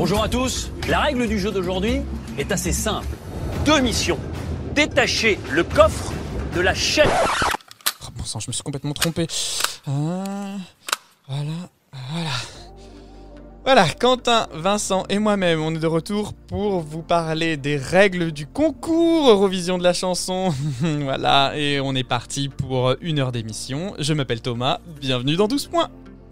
Bonjour à tous. La règle du jeu d'aujourd'hui est assez simple. Deux missions. Détacher le coffre de la chaîne. Oh, bon sang, je me suis complètement trompé. Euh, voilà, voilà. Voilà, Quentin, Vincent et moi-même, on est de retour pour vous parler des règles du concours Eurovision de la chanson. voilà, et on est parti pour une heure d'émission. Je m'appelle Thomas, bienvenue dans 12 points.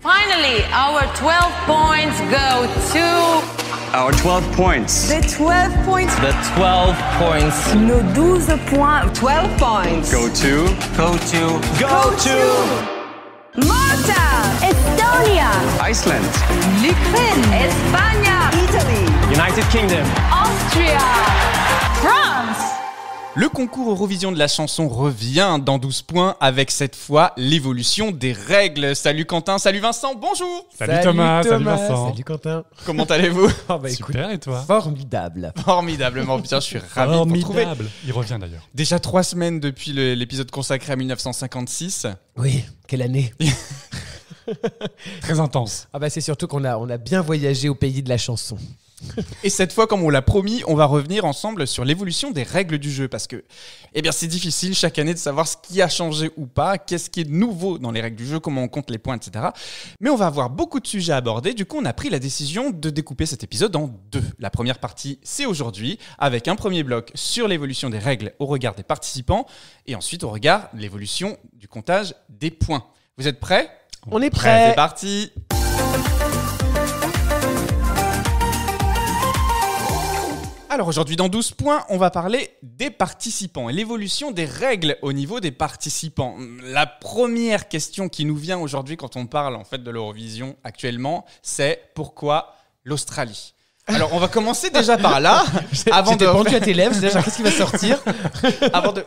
Finally, our 12 points go to. Our 12 points. The 12 points. The 12 points. Nos 12 points. 12 points. Go to. Go to. Go, go to. to. Malta. Estonia. Iceland. Ukraine. España. Italy. United Kingdom. Austria. France. Le concours Eurovision de la chanson revient dans 12 points avec cette fois l'évolution des règles. Salut Quentin, salut Vincent, bonjour Salut, Thomas, salut Vincent. Salut Quentin. Comment allez-vous oh bah Super et toi Formidable. Formidablement bien, je suis ravi de vous retrouver. Il revient d'ailleurs. Déjà trois semaines depuis l'épisode consacré à 1956. Oui, quelle année Très intense. Ah bah c'est surtout qu'on a, on a bien voyagé au pays de la chanson. Et cette fois, comme on l'a promis, on va revenir ensemble sur l'évolution des règles du jeu parce que, eh bien, c'est difficile chaque année de savoir ce qui a changé ou pas, qu'est-ce qui est nouveau dans les règles du jeu, comment on compte les points, etc. Mais on va avoir beaucoup de sujets à aborder. Du coup, on a pris la décision de découper cet épisode en deux. La première partie, c'est aujourd'hui, avec un premier bloc sur l'évolution des règles au regard des participants et ensuite au regard l'évolution du comptage des points. Vous êtes prêts On est prêts. C'est parti. Alors aujourd'hui dans 12 points, on va parler des participants et l'évolution des règles au niveau des participants. La première question qui nous vient aujourd'hui quand on parle en fait de l'Eurovision actuellement, c'est pourquoi l'Australie alors, on va commencer déjà par là. avant de pendu à tes lèvres, déjà, qu'est-ce qui va sortir Avant de,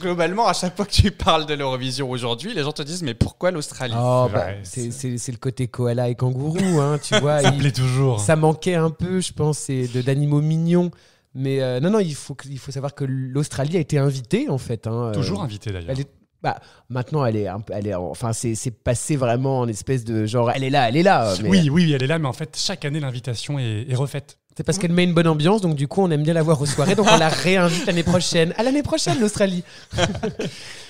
globalement, à chaque fois que tu parles de l'Eurovision aujourd'hui, les gens te disent mais pourquoi l'Australie ah, bah, C'est le côté koala et kangourou, hein, tu vois. ça plaît toujours. Ça manquait un peu, je pense, d'animaux mignons. Mais euh, non, non, il faut, il faut savoir que l'Australie a été invitée, en fait. Hein, toujours euh, invitée, d'ailleurs. Bah, maintenant, elle est, elle est, enfin, c'est, passé vraiment en espèce de genre, elle est là, elle est là. Oui, euh, oui, elle est là, mais en fait, chaque année, l'invitation est, refaite. C'est parce qu'elle met une bonne ambiance, donc du coup, on aime bien la voir aux soirées, donc on la réinvite l'année prochaine. À l'année prochaine, l'Australie.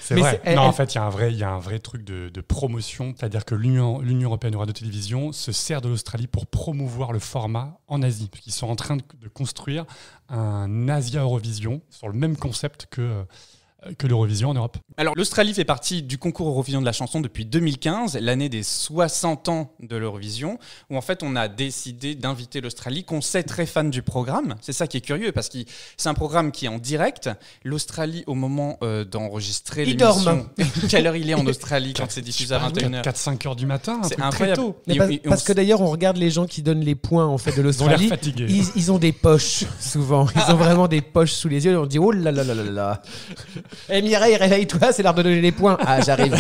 c'est vrai. non, en fait, il y a un vrai, il y a un vrai truc de, de promotion, c'est-à-dire que l'Union, l'Union européenne de radio-télévision se sert de l'Australie pour promouvoir le format en Asie, parce sont en train de, construire un Asia Eurovision sur le même concept que. Euh, euh, que l'Eurovision en Europe. Alors l'Australie fait partie du concours Eurovision de la chanson depuis 2015, l'année des 60 ans de l'Eurovision, où en fait on a décidé d'inviter l'Australie, qu'on sait très fan du programme. C'est ça qui est curieux, parce que c'est un programme qui est en direct. L'Australie, au moment euh, d'enregistrer l'émission, quelle heure il est en Australie quand c'est diffusé à 21h 4-5 heures du matin, c'est très Tôt. parce, que d'ailleurs on regarde les gens qui donnent les points en fait de l'Australie, ils, ils, ont des poches souvent, ils ont vraiment des poches sous les yeux et on dit oh là là là là là. Eh Mireille, réveille-toi, c'est l'heure de donner les points. Ah, j'arrive.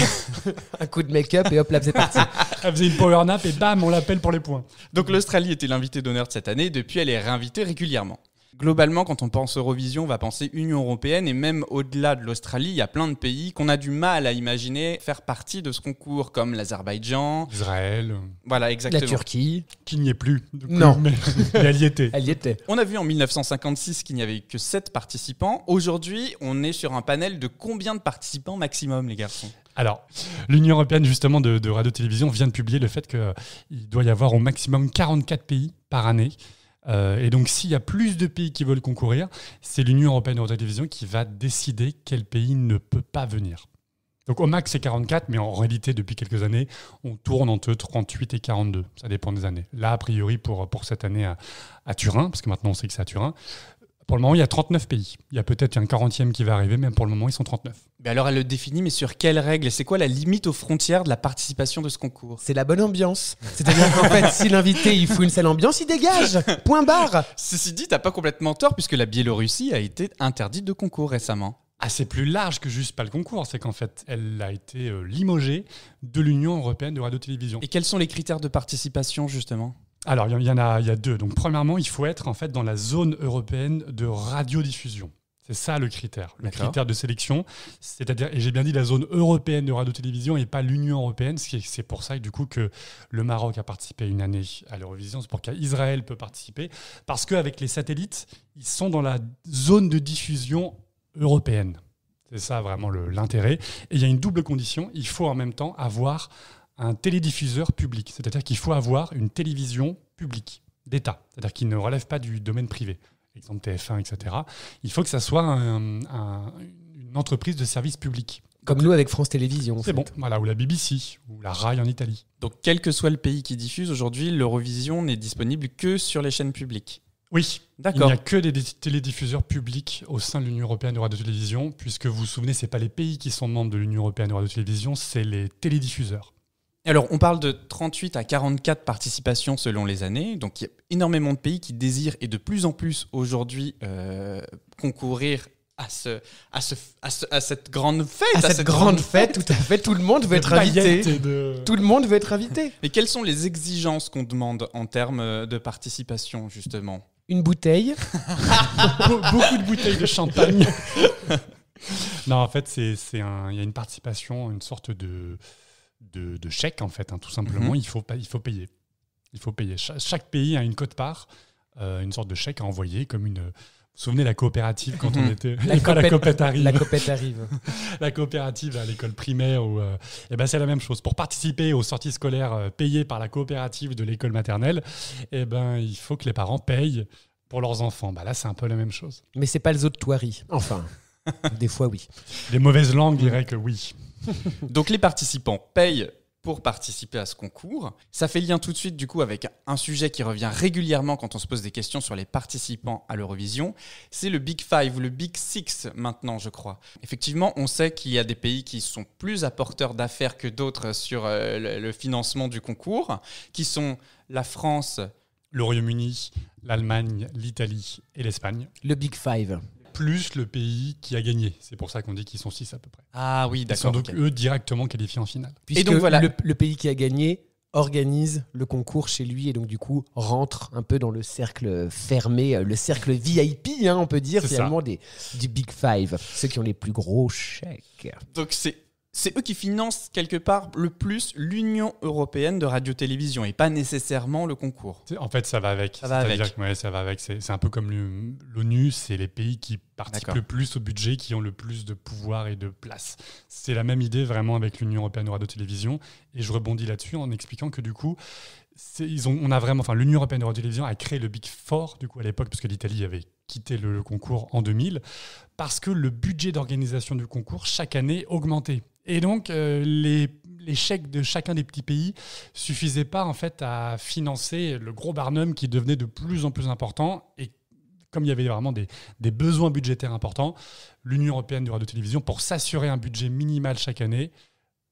un coup de make-up et hop là, c'est parti. Elle faisait une power nap et bam, on l'appelle pour les points. Donc l'Australie était l'invité d'honneur de cette année. Depuis, elle est réinvitée régulièrement globalement, quand on pense Eurovision, on va penser Union européenne et même au-delà de l'Australie, il y a plein de pays qu'on a du mal à imaginer faire partie de ce concours, comme l'Azerbaïdjan, Israël, voilà exactement, la Turquie, qui n'y est plus. non, mais elle y était. Elle était. On a vu en 1956 qu'il n'y avait que 7 participants. Aujourd'hui, on est sur un panel de combien de participants maximum, les garçons alors, l'Union européenne justement de, de radio-télévision vient de publier le fait qu'il doit y avoir au maximum 44 pays par année euh, et donc, s'il y a plus de pays qui veulent concourir, c'est l'Union européenne de télévision qui va décider quel pays ne peut pas venir. Donc, au max, c'est 44, mais en réalité, depuis quelques années, on tourne entre 38 et 42. Ça dépend des années. Là, a priori, pour, pour cette année à, à Turin, parce que maintenant on sait que c'est à Turin, pour le moment, il y a 39 pays. Il y a peut-être un 40e qui va arriver, mais pour le moment, ils sont 39. Mais alors, elle le définit, mais sur quelles règles C'est quoi la limite aux frontières de la participation de ce concours C'est la bonne ambiance. C'est-à-dire qu'en fait, si l'invité, il fout une seule ambiance, il dégage Point barre Ceci dit, t'as pas complètement tort, puisque la Biélorussie a été interdite de concours récemment. Ah, c'est plus large que juste pas le concours, c'est qu'en fait, elle a été euh, limogée de l'Union européenne de radio-télévision. Et quels sont les critères de participation, justement alors, il y en a, il y deux. Donc, premièrement, il faut être en fait dans la zone européenne de radiodiffusion. C'est ça le critère, le critère de sélection. C'est-à-dire, et j'ai bien dit la zone européenne de radio-télévision et pas l'Union européenne. C'est pour ça du coup que le Maroc a participé une année à l'Eurovision. C'est pour qu'Israël peut participer parce qu'avec les satellites, ils sont dans la zone de diffusion européenne. C'est ça vraiment l'intérêt. Et il y a une double condition. Il faut en même temps avoir un télédiffuseur public. C'est-à-dire qu'il faut avoir une télévision publique d'État, c'est-à-dire qu'il ne relève pas du domaine privé, exemple TF1, etc. Il faut que ça soit une entreprise de service public. Comme nous avec France Télévisions. C'est bon, voilà, ou la BBC, ou la RAI en Italie. Donc quel que soit le pays qui diffuse, aujourd'hui l'Eurovision n'est disponible que sur les chaînes publiques. Oui, d'accord. Il n'y a que des télédiffuseurs publics au sein de l'Union européenne de radio télévision, puisque vous vous souvenez, ce pas les pays qui sont membres de l'Union européenne de radio télévision, c'est les télédiffuseurs. Alors, on parle de 38 à 44 participations selon les années. Donc, il y a énormément de pays qui désirent et de plus en plus aujourd'hui euh, concourir à, ce, à, à, cette grande fête. À, cette, grande, fête, tout à fait. Tout le monde veut être invité. Tout le monde veut être invité. Mais quelles sont les exigences qu'on demande en termes de participation, justement Une bouteille. Beaucoup de bouteilles de champagne. non, en fait, il y a une participation, une sorte de de, chèques, en fait, hein, tout mhm. simplement. Il, faut, il faut payer. Il faut payer. chaque pays a une cote-part, euh, une sorte de chèque à envoyer, comme une. Vous vous souvenez la coopérative quand on mhm. était la, copette, arrive la coopérative à l'école primaire ou et euh, eh ben c'est la même chose pour participer aux sorties scolaires euh, payées par la coopérative de l'école maternelle et eh ben il faut que les parents payent pour leurs enfants bah là c'est un peu la même chose mais c'est pas les autres toiries enfin des fois oui les mauvaises langues diraient que oui Donc les participants payent pour participer à ce concours. Ça fait lien tout de suite du coup avec un sujet qui revient régulièrement quand on se pose des questions sur les participants à l'Eurovision. C'est le Big Five ou le Big Six maintenant, je crois. Effectivement, on sait qu'il y a des pays qui sont plus apporteurs d'affaires que d'autres sur euh, le financement du concours, qui sont la France, le Royaume-Uni, l'Allemagne, l'Italie et l'Espagne. Le Big Five plus le pays qui a gagné. C'est pour ça qu'on dit qu'ils sont six à peu près. Ah oui, d'accord. donc eux directement qualifiés en finale. et donc voilà. Le, pays qui a gagné organise le concours chez lui et donc du coup rentre un peu dans le cercle fermé, euh, le cercle VIP, hein, on peut dire finalement vraiment des, du Big Five, ceux qui ont les plus gros chèques. Donc c'est c'est eux qui financent quelque part le plus l'Union européenne de radio-télévision et pas nécessairement le concours. En fait, ça va avec. Ça va avec. ça va avec. C'est un peu comme l'ONU, c'est les pays qui participent le plus au budget, qui ont le plus de pouvoir et de place. C'est la même idée vraiment avec l'Union européenne de radio-télévision. Et je rebondis là-dessus en expliquant que du coup, on a vraiment, enfin, l'Union européenne de radio-télévision a créé le Big Four du coup à l'époque, parce que l'Italie avait quitté le, le, concours en 2000, parce que le budget d'organisation du concours chaque année augmentait. Et donc, euh, les, chèques de chacun des petits pays suffisaient pas en fait à financer le gros Barnum qui devenait de plus en plus important. Et comme il y avait vraiment des, besoins budgétaires importants, l'Union européenne du radio-télévision, pour s'assurer un budget minimal chaque année,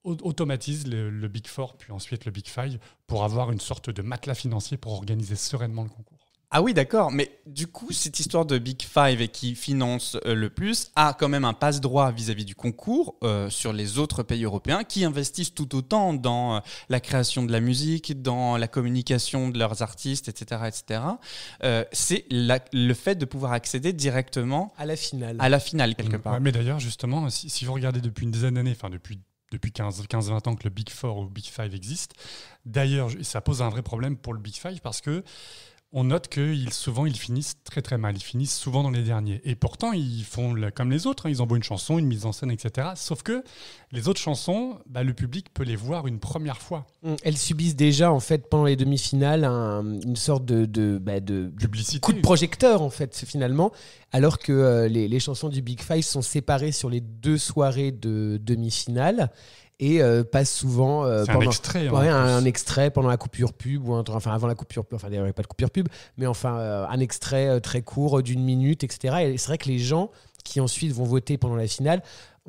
automatise le Big Four, puis ensuite le Big Five, pour avoir une sorte de matelas financier pour organiser sereinement le concours. Ah oui, d'accord. Mais du coup, cette histoire de Big Five et qui finance euh, le plus a quand même un passe-droit vis-à-vis du concours euh, sur les autres pays européens qui investissent tout autant dans euh, la création de la musique, dans la communication de leurs artistes, etc. etc. c'est le fait de pouvoir accéder directement à la finale. À la finale, quelque part. mais d'ailleurs, justement, si, vous regardez depuis une dizaine d'années, enfin depuis depuis 15-20 ans que le Big Four ou Big Five existe. D'ailleurs, ça pose un vrai problème pour le Big Five parce que on note qu'ils souvent ils finissent très très mal, ils finissent souvent dans les derniers. Et pourtant ils font comme les autres, hein. ils envoient une chanson, une mise en scène, etc. Sauf que les autres chansons, bah, le public peut les voir une première fois. Mmh. Elles subissent déjà en fait pendant les demi-finales une sorte de, de, bah, de coup de projecteur en fait finalement, alors que euh, les, les chansons du Big Five sont séparées sur les deux soirées de demi-finale et euh, passe souvent euh, hein, un, extrait, pendant la coupure pub ou enfin avant la coupure pub, enfin d'ailleurs pas de coupure pub mais enfin euh, un extrait très court d'une minute etc et c'est vrai que les gens qui ensuite vont voter pendant la finale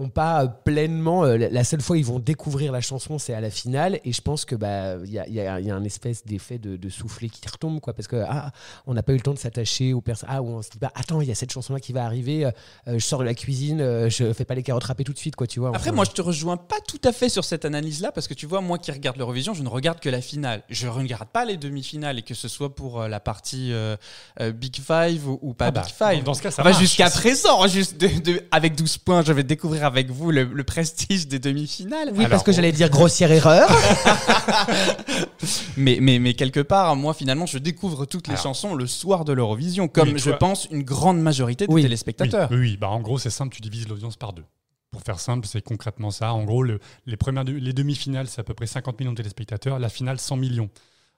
pas euh, pleinement. Euh, la seule fois ils vont découvrir la chanson, c'est à la finale. Et je pense que bah il y a, un espèce d'effet de, de, qui retombe, quoi, parce que ah, on n'a pas eu le temps de s'attacher au personnes. Ah, ou on se dit bah attends, il y a cette chanson là qui va arriver. Euh, je sors de la cuisine, je fais pas les carottes râpées tout de suite, quoi, tu vois. Après, moi, je te rejoins pas tout à fait sur cette analyse là, parce que tu vois, moi qui regarde l'Eurovision, je ne regarde que la finale. Je regarde pas les demi-finales, et que ce soit pour la partie Big Five ou, pas ah bah, Big Five. Dans ce cas, ça va jusqu'à présent, hein, juste avec 12 points, je vais découvrir avec vous le, prestige des demi-finales. Oui, parce que j'allais dire grossière erreur. mais, mais, mais quelque part, moi finalement, je découvre toutes les chansons le soir de l'Eurovision, comme je pense une grande majorité des téléspectateurs. Oui, oui, bah, en gros, c'est simple, tu divises l'audience par deux. Pour faire simple, c'est concrètement ça. En gros, les, premières, les demi-finales, c'est à peu près 50 millions de téléspectateurs. La finale, 100 millions.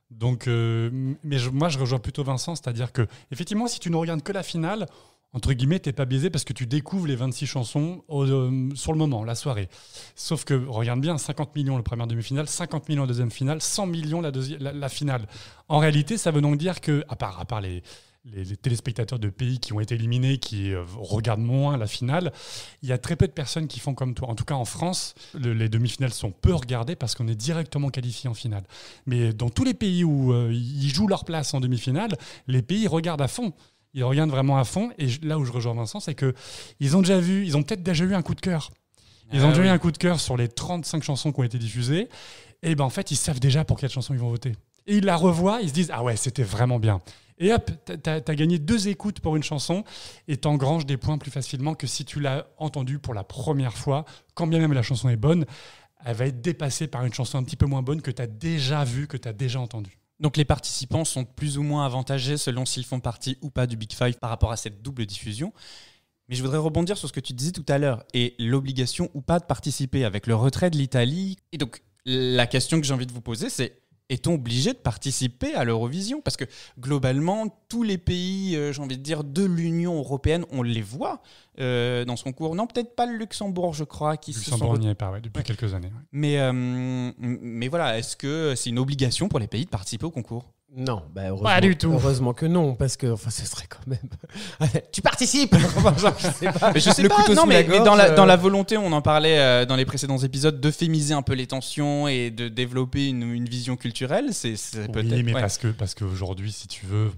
Donc, euh, mais moi, je rejoins plutôt Vincent, c'est-à-dire que, effectivement, si tu ne regardes que la finale, entre guillemets, t'es pas biaisé parce que tu découvres les 26 chansons euh, sur le moment, la soirée. Sauf que, regarde bien, 50 millions le première demi-finale, 50 millions la deuxième finale, 100 millions la, deuxième, la, finale. En réalité, ça veut donc dire que, à part, à part les, téléspectateurs de pays qui ont été éliminés, qui euh, regardent moins la finale, il y a très peu de personnes qui font comme toi. En tout cas, en France, les demi-finales sont peu regardées parce qu'on est directement qualifié en finale. Mais dans tous les pays où euh, ils jouent leur place en demi-finale, les pays regardent à fond ils regardent vraiment à fond. Et là où je rejoins Vincent, c'est que ils ont déjà vu, ils ont peut-être déjà eu un coup de cœur. Ils ah ont déjà eu un coup de cœur sur les 35 chansons qui ont été diffusées. Et ben en fait, ils savent déjà pour quelle chanson ils vont voter. Et ils la revoient, ils se disent Ah ouais, c'était vraiment bien. Et hop, t'as as, gagné deux écoutes pour une chanson et t'engranges des points plus facilement que si tu l'as entendue pour la première fois. Quand bien même la chanson est bonne, elle va être dépassée par une chanson un petit peu moins bonne que t'as déjà vue, que t'as déjà entendue. Donc les participants sont plus ou moins avantagés selon s'ils font partie ou pas du Big Five par rapport à cette double diffusion. Mais je voudrais rebondir sur ce que tu disais tout à l'heure et l'obligation ou pas de participer avec le retrait de l'Italie. Et donc la question que j'ai envie de vous poser, c'est est-on obligé de participer à l'Eurovision Parce que globalement, tous les pays, euh, j'ai envie de dire, de l'Union européenne, on les voit euh, dans ce concours. Non, peut-être pas le Luxembourg, je crois. Qui Luxembourg n'y est pas, depuis quelques années. Mais, euh, mais voilà, est-ce que c'est une obligation pour les pays de participer au concours non, bah, heureusement, pas du tout. Heureusement que non, parce que enfin, ce serait quand même. tu participes. je sais sais pas. mais, dans, la, euh. volonté, on en parlait euh, dans les précédents épisodes, d'euphémiser un peu les tensions et de développer une, vision culturelle. C'est peut-être. Oui, mais parce que parce qu'aujourd'hui, si tu veux,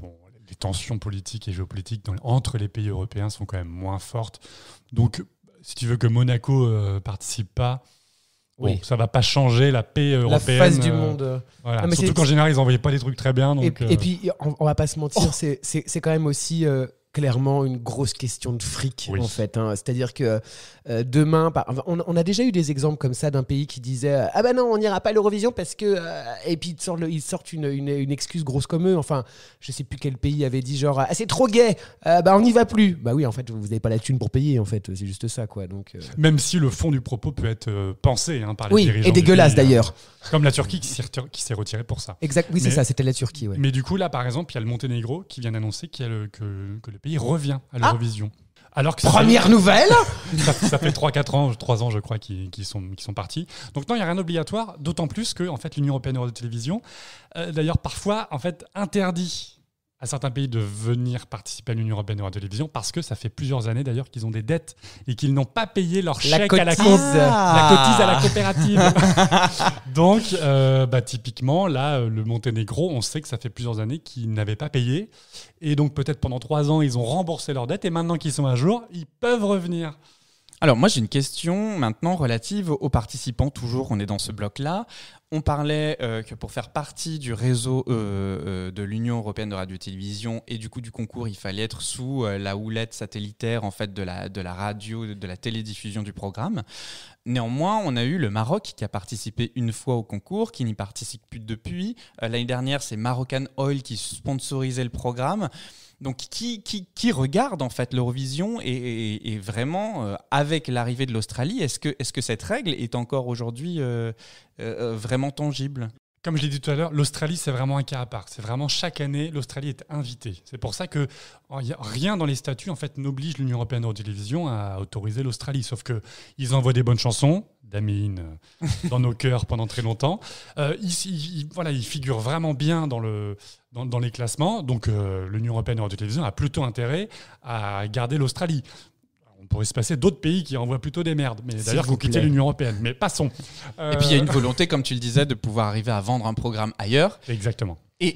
les tensions politiques et géopolitiques entre les pays européens sont quand même moins fortes. Donc, si tu veux que Monaco euh, participe pas Bon, ça va pas changer la paix européenne. La face du euh, monde. Ah, Surtout qu'en général, ils n'envoyaient pas des trucs très bien. et, puis, euh, on, va pas se mentir, oh. c'est quand même aussi euh, clairement une grosse question de fric, en fait. Hein. C'est-à-dire que euh, demain, on, a déjà eu des exemples comme ça d'un pays qui disait euh, Ah ben non, on n'ira pas à l'Eurovision parce que. Euh, et puis ils sortent, sortent une, une, excuse grosse comme eux. Enfin, je sais plus quel pays avait dit genre Ah, c'est trop gay, bah on n'y va plus. Bah oui, en fait, vous n'avez pas la thune pour payer, en fait. C'est juste ça, quoi. Donc, Même si le fond du propos peut être pensé hein, par les oui, et dégueulasse hein. d'ailleurs. Comme la Turquie qui s'est retirée pour ça. Exact, oui, c'est ça, c'était la Turquie. Mais du coup, là, par exemple, il y a le Monténégro qui vient d'annoncer que, que il revient à ah l'Eurovision. alors que Première nouvelle ça, fait 3-4 ans, 3 ans je crois, qu'ils sont, sont partis. Donc non, il n'y a rien d'obligatoire, d'autant plus que en fait, l'Union Européenne de Télévision, euh, d'ailleurs parfois, en fait, interdit à certains pays de venir participer à l'Union européenne de la télévision parce que ça fait plusieurs années d'ailleurs qu'ils ont des dettes et qu'ils n'ont pas payé leur chèque à la, la cotise à la coopérative. Donc, euh, bah, typiquement, là, le Monténégro, on sait que ça fait plusieurs années qu'ils n'avaient pas payé. Et donc, peut-être pendant trois ans, ils ont remboursé leurs dettes et maintenant qu'ils sont à jour, ils peuvent revenir. Alors moi j'ai une question maintenant relative aux participants, toujours on est dans ce bloc-là. On parlait euh, que pour faire partie du réseau euh, euh, de l'Union européenne de radio-télévision et du coup du concours, il fallait être sous la houlette satellitaire en fait de la, de la radio, de, la télédiffusion du programme. Néanmoins, on a eu le Maroc qui a participé une fois au concours, qui n'y participe plus depuis. L'année dernière, c'est Moroccan Oil qui sponsorisait le programme. Donc qui, qui, regarde en fait l'Eurovision et, et, vraiment euh, avec l'arrivée de l'Australie, est-ce que, cette règle est encore aujourd'hui euh, euh, vraiment tangible comme je l'ai dit tout à l'heure, l'Australie, c'est vraiment un cas à part. C'est vraiment chaque année, l'Australie est invitée. C'est pour ça que oh, rien dans les statuts en fait, n'oblige l'Union européenne télévision à autoriser l'Australie. Sauf que ils envoient des bonnes chansons, d'Amine, euh, dans nos cœurs pendant très longtemps. Euh, ici, voilà, figure vraiment bien dans, le, dans, les classements. Donc euh, l'Union européenne de télévision a plutôt intérêt à garder l'Australie on pourrait se passer d'autres pays qui envoient plutôt des merdes. Mais d'ailleurs, vous quittez l'Union européenne. Mais passons. Et puis il y a une euh, volonté, comme tu le disais, de pouvoir arriver à vendre un programme ailleurs. Exactement. Et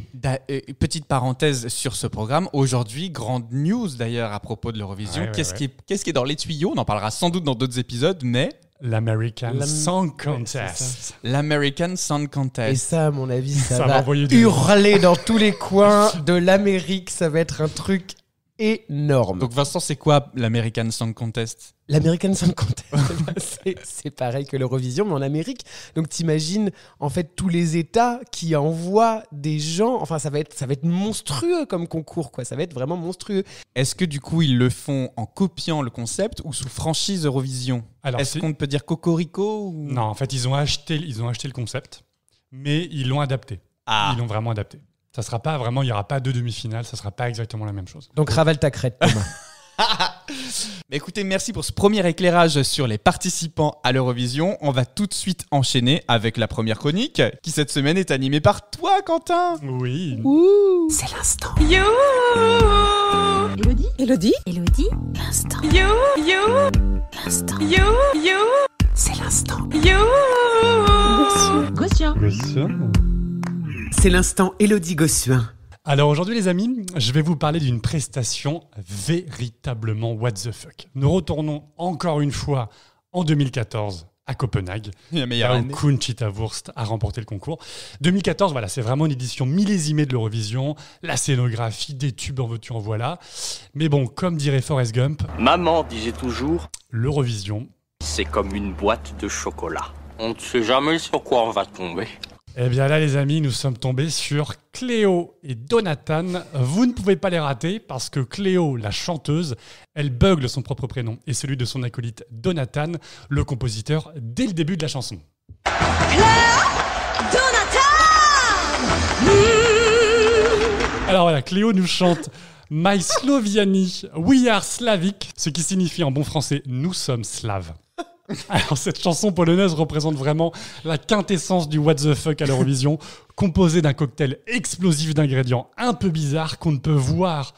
euh, petite parenthèse sur ce programme, aujourd'hui, grande news d'ailleurs à propos de l'Eurovision. Qu'est-ce qui, est, qui est dans les tuyaux On en parlera sans doute dans d'autres épisodes, mais L'American Song Contest. L'American Song Contest. Et ça, à mon avis, ça, va hurler dans tous les coins de l'Amérique. Ça va être un truc énorme. Donc Vincent, c'est quoi l'American Song Contest L'American Song Contest, c'est pareil que l'Eurovision, mais en Amérique. Donc t'imagines en fait tous les États qui envoient des gens. Enfin, ça va être, ça va être monstrueux comme concours, quoi. Ça va être vraiment monstrueux. Est-ce que du coup ils le font en copiant le concept ou sous franchise Eurovision Est-ce qu'on peut dire Cocorico Non, en fait ils ont acheté, ils ont acheté le concept, mais ils l'ont adapté. Ah. Ils l'ont vraiment adapté ça sera pas vraiment, il y aura pas deux demi-finales, ça sera pas exactement la même chose. Donc ravale ta crête, Thomas. Écoutez, merci pour ce premier éclairage sur les participants à l'Eurovision. On va tout de suite enchaîner avec la première chronique, qui cette semaine est animée par toi, Quentin. Oui. C'est l'instant. You Elodie Elodie Elodie L'instant. You You L'instant. C'est l'instant. You Gossuin. C'est l'instant Elodie Gossuin. Alors aujourd'hui les amis, je vais vous parler d'une prestation véritablement what the fuck. Nous retournons encore une fois en 2014 à Copenhague. La Kunchita Wurst a remporté le concours. 2014, voilà, c'est vraiment une édition millésimée de l'Eurovision. La scénographie, des tubes en veux en voilà. Mais bon, comme dirait Forrest Gump... Maman disait toujours... L'Eurovision... C'est comme une boîte de chocolat. On ne sait jamais sur quoi on va tomber. Eh bien là, les amis, nous sommes tombés sur Cléo et Donatan. Vous ne pouvez pas les rater parce que Cléo, la chanteuse, elle bugle son propre prénom et celui de son acolyte Donatan, le compositeur, dès le début de la chanson. Cléo Alors voilà, Cléo nous chante. My Sloviani, we are Slavic, ce qui signifie en bon français nous sommes slaves. Alors cette chanson polonaise représente vraiment la quintessence du what the fuck à l'Eurovision, composée d'un cocktail explosif d'ingrédients un peu bizarres qu'on ne peut voir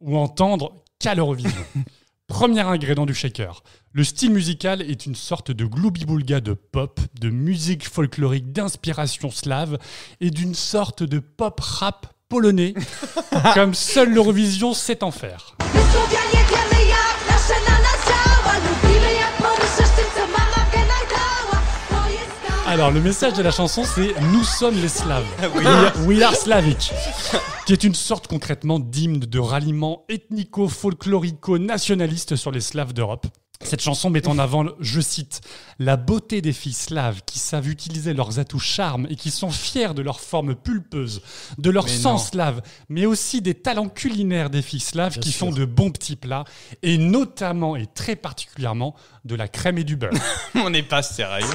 ou entendre qu'à l'Eurovision. Premier ingrédient du shaker. Le style musical est une sorte de gloobie de pop, de musique folklorique d'inspiration slave et d'une sorte de pop rap polonais, comme seule l'Eurovision sait en faire. Alors, le message de la chanson, c'est Nous sommes les Slaves. Ah We are, Slavic. Qui est une sorte concrètement d'hymne de ralliement ethnico-folklorico-nationaliste sur les Slaves d'Europe. Cette chanson met en avant, je cite, la beauté des filles slaves qui savent utiliser leurs atouts charmes et qui sont fiers de leur forme pulpeuse, de leur sens sang slave, mais aussi des talents culinaires des filles slaves qui font de bons petits plats et notamment et très particulièrement de la crème et du beurre. On n'est pas sérieux.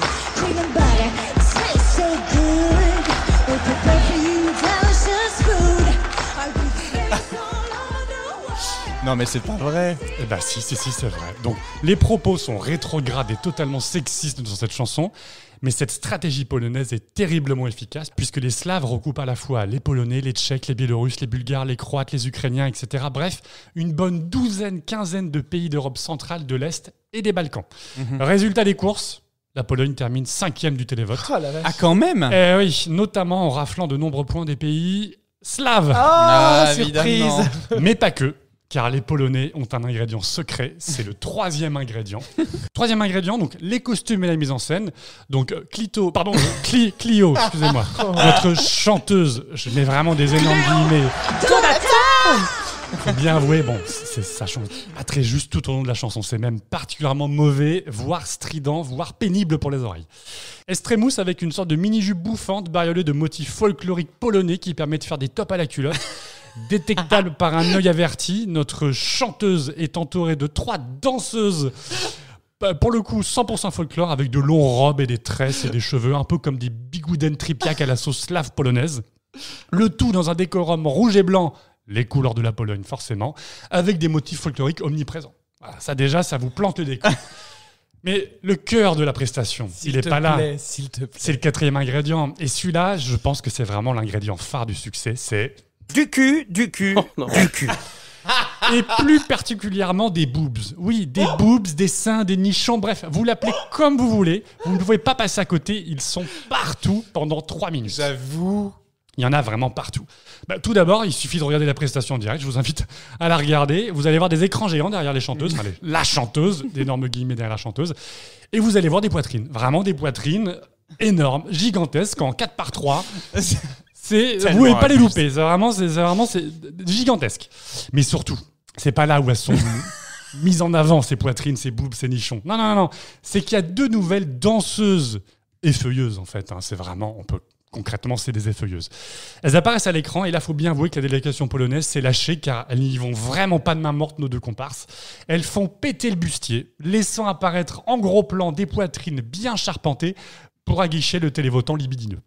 Non, mais c'est pas vrai. Eh ben, si, si, si, c'est vrai. Donc, les propos sont rétrogrades et totalement sexistes dans cette chanson. Mais cette stratégie polonaise est terriblement efficace puisque les Slaves recoupent à la fois les Polonais, les Tchèques, les Biélorusses, les Bulgares, les Croates, les Ukrainiens, etc. Bref, une bonne douzaine, quinzaine de pays d'Europe centrale, de l'Est et des Balkans. Mhm. Résultat des courses, la Pologne termine cinquième du télévote. Oh, ah quand même Eh oui, notamment en raflant de nombreux points des pays slaves. Ah, ah, surprise Mais pas que car les Polonais ont un ingrédient secret, c'est le troisième ingrédient. troisième ingrédient, donc les costumes et la mise en scène. Donc euh, Clito, pardon, euh, Clio, excusez-moi, ah, votre chanteuse, je mets vraiment des énormes guillemets. Faut bien avouer, bon, c'est, ça change pas très juste tout au long de la chanson. C'est même particulièrement mauvais, voire strident, voire pénible pour les oreilles. Estrémousse avec une sorte de mini-jupe bouffante bariolée de motifs folkloriques polonais qui permet de faire des tops à la culotte détectable par un œil averti. Notre chanteuse est entourée de trois danseuses euh, pour le coup 100% folklore avec de longues robes et des tresses et des cheveux un peu comme des bigouden tripiaques à la sauce slave polonaise. Le tout dans un décorum rouge et blanc, les couleurs de la Pologne forcément, avec des motifs folkloriques omniprésents. ça déjà, ça vous plante le décor. Mais le cœur de la prestation, il n'est pas plaît, là. C'est le quatrième ingrédient. Et celui-là, je pense que c'est vraiment l'ingrédient phare du succès, c'est du cul, du cul, oh, du cul. Et plus particulièrement des boobs. Oui, des oh. boobs, des seins, des nichons, bref, vous l'appelez oh. comme vous voulez. Vous ne pouvez pas passer à côté, ils sont partout pendant trois minutes. J'avoue. Il y en a vraiment partout. Bah, tout d'abord, il suffit de regarder la prestation en direct. Je vous invite à la regarder. Vous allez voir des écrans géants derrière les chanteuses, enfin, la chanteuse, d'énormes guillemets derrière la chanteuse. Et vous allez voir des poitrines, vraiment des poitrines énormes, gigantesques, en 4 par 3. C'est, vous pouvez pas les louper. C'est vraiment, c'est vraiment gigantesque. Mais surtout, c'est pas là où elles sont mises en avant, ces poitrines, ces boobs, ces nichons. Non, non, non. C'est qu'il y a deux nouvelles danseuses effeuilleuses, en fait. Hein. C'est vraiment, on peut concrètement, c'est des effeuilleuses. Elles apparaissent à l'écran et là, faut bien avouer que la délégation polonaise s'est lâchée car elles n'y vont vraiment pas de main morte, nos deux comparses. Elles font péter le bustier, laissant apparaître en gros plan des poitrines bien charpentées pour aguicher le télévotant libidineux.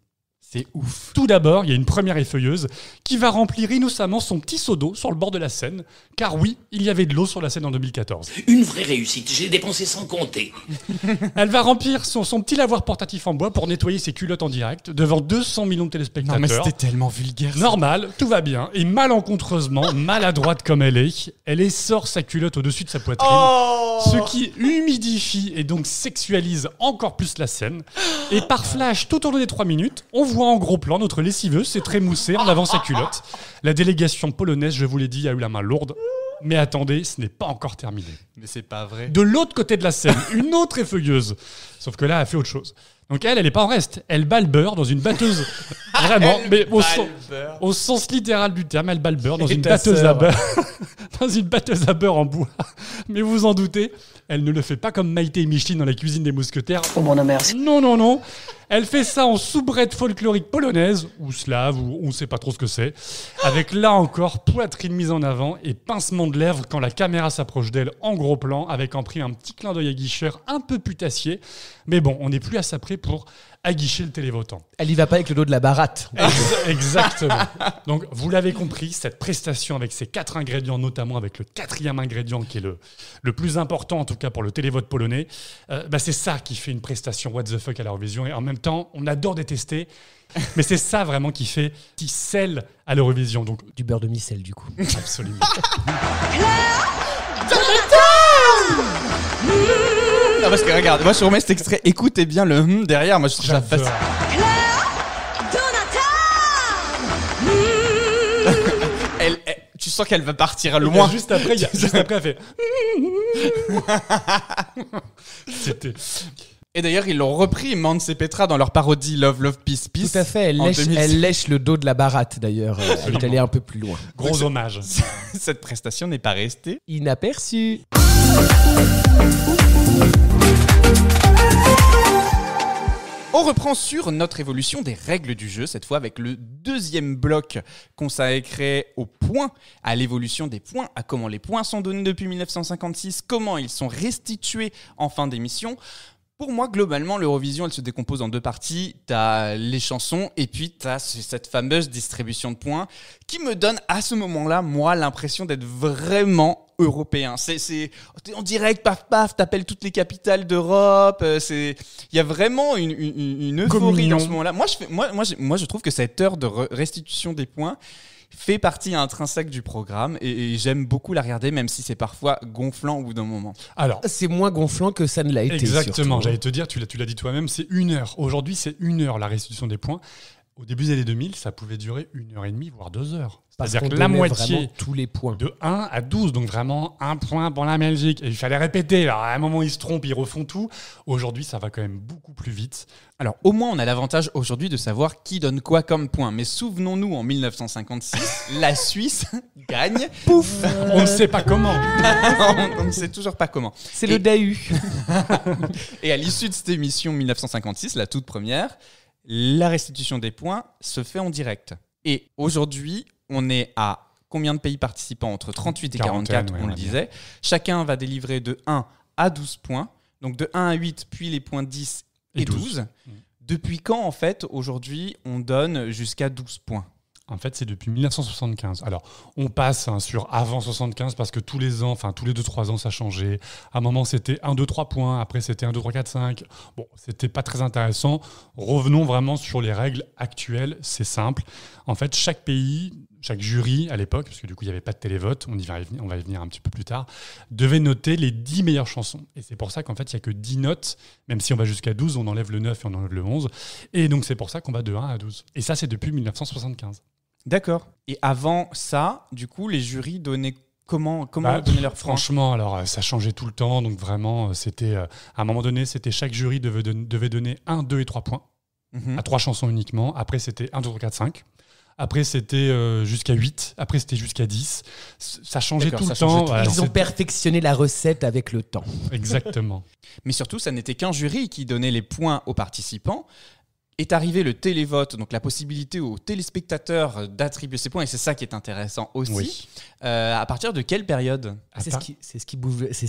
C'est ouf. Tout d'abord, il y a une première effeuilleuse qui va remplir innocemment son petit seau d'eau sur le bord de la scène, car oui, il y avait de l'eau sur la scène en 2014. Une vraie réussite, j'ai dépensé sans compter. Elle va remplir son, petit lavoir portatif en bois pour nettoyer ses culottes en direct devant 200 millions de téléspectateurs. c'était tellement vulgaire. Normal, tout va bien, et malencontreusement, maladroite comme elle est, elle sort sa culotte au-dessus de sa poitrine, oh ce qui humidifie et donc sexualise encore plus la scène. Et par flash, tout au long des 3 minutes, on voit en gros plan notre lessiveuse s'est trémoussée en avant sa culotte. La délégation polonaise, je vous l'ai dit, a eu la main lourde. Mais attendez, ce n'est pas encore terminé. Mais c'est pas vrai. De l'autre côté de la scène, une autre effeuilleuse. Sauf que là, elle a fait autre chose. Donc elle, elle n'est pas en reste. Elle bat beurre dans une batteuse. Vraiment, mais au, sens littéral du terme, elle bat beurre dans une batteuse à beurre. dans une batteuse à beurre en bois. Mais vous en doutez, elle ne le fait pas comme Maïté et Micheline dans la cuisine des mousquetaires. Oh mon merci. Non, non, non. Elle fait ça en soubrette folklorique polonaise, ou slave, ou on ne sait pas trop ce que c'est, avec là encore poitrine mise en avant et pincement de lèvres quand la caméra s'approche d'elle en gros plan, avec en prix un petit clin d'œil à guicheur un peu putassier. Mais bon, on n'est plus à près pour aguicher le télévotant. Elle y va pas avec le dos de la baratte. Exactement. Donc, vous l'avez compris, cette prestation avec ces quatre ingrédients, notamment avec le quatrième ingrédient qui est le, le plus important, en tout cas pour le télévote polonais, euh, bah, c'est ça qui fait une prestation what the fuck à l'Eurovision. Et en même temps, on adore détester, mais c'est ça vraiment qui fait, qui scelle à l'Eurovision. Donc, du beurre de micelle, du coup. Absolument. Non, parce que regarde, moi je remets cet extrait. Écoutez bien le hum derrière. Moi je trouve ça facile. tu sens qu'elle va partir loin. Juste après, il y a- juste après, elle fait. C'était. Et d'ailleurs, ils l'ont repris, Mance et Petra, dans leur parodie Love, Love, Peace, Peace. Tout à fait, elle lèche, elle lèche le dos de la baratte d'ailleurs. Euh, elle est allée un peu plus loin. Gros hommage. Cette prestation n'est pas restée. Inaperçue. On reprend sur notre évolution des règles du jeu, cette fois avec le deuxième bloc consacré aux points, à l'évolution des points, à comment les points sont donnés depuis 1956, comment ils sont restitués en fin d'émission. Pour moi, globalement, l'Eurovision, elle se décompose en deux parties. T'as les chansons et puis t'as cette fameuse distribution de points qui me donne à ce moment-là, moi, l'impression d'être vraiment européen. C'est, en direct, paf, paf, t'appelles toutes les capitales d'Europe. Euh, c'est, il y a vraiment une, une, euphorie dans ce moment-là. Moi, je moi, moi, moi, je trouve que cette heure de restitution des points fait partie intrinsèque du programme et, j'aime beaucoup la regarder, même si c'est parfois gonflant au bout d'un moment. Alors, c'est moins gonflant que ça ne l'a été. Exactement. J'allais te dire, tu l'as dit toi-même, c'est une heure. Aujourd'hui, c'est une heure la restitution des points. Au début des années 2000, ça pouvait durer une heure et demie, voire deux heures. C'est-à-dire que la moitié tous les points. de 1 à 12, donc vraiment un point pour la Belgique. Et il fallait répéter, à un moment ils se trompent, ils refont tout. Aujourd'hui, ça va quand même beaucoup plus vite. Alors au moins on a l'avantage aujourd'hui de savoir qui donne quoi comme point. Mais souvenons-nous, en 1956, la Suisse gagne. Pouf On ne sait pas comment. on, ne sait toujours pas comment. C'est le DAU. Et à l'issue de cette émission 1956, la toute première, la restitution des points se fait en direct. Et aujourd'hui, on est à combien de pays participants Entre 38 et 44, on le disait. Chacun va délivrer de 1 à 12 points. Donc de 1 à 8, puis les points 10 et, 12. Mmh. Depuis quand, en fait, aujourd'hui, on donne jusqu'à 12 points en fait, c'est depuis 1975. Alors, on passe hein, sur avant 75 parce que tous les ans, enfin tous les 2-3 ans, ça changeait. À un moment, c'était 1, 2, 3 points. Après, c'était 1, 2, 3, 4, 5. Bon, c'était pas très intéressant. Revenons vraiment sur les règles actuelles. C'est simple. En fait, chaque pays, chaque jury à l'époque, parce que du coup, il n'y avait pas de télévote, on, y va, on va y venir un petit peu plus tard, devait noter les 10 meilleures chansons. Et c'est pour ça qu'en fait, il n'y a que 10 notes. Même si on va jusqu'à 12, on enlève le 9 et on enlève le 11. Et donc, c'est pour ça qu'on va de 1 à 12. Et ça, c'est depuis 1975. D'accord. Et avant ça, du coup, les jurys donnaient comment comment bah, donner leur franc Franchement, alors euh, ça changeait tout le temps, donc vraiment euh, c'était euh, à un moment donné, c'était chaque jury devait, donner 1, 2 et trois points mhm. à trois chansons uniquement. Après c'était un, 2 3 4 5. Après, c'était jusqu'à 8. Après, c'était jusqu'à 10. Ça changeait tout le temps. Ils ont perfectionné la recette avec le temps. Exactement. Mais surtout, ça n'était qu'un jury qui donnait les points aux participants est arrivé le télévote, donc la possibilité aux téléspectateurs d'attribuer ces points, et c'est ça qui est intéressant aussi. Euh, à partir de quelle période C'est ce, c'est ce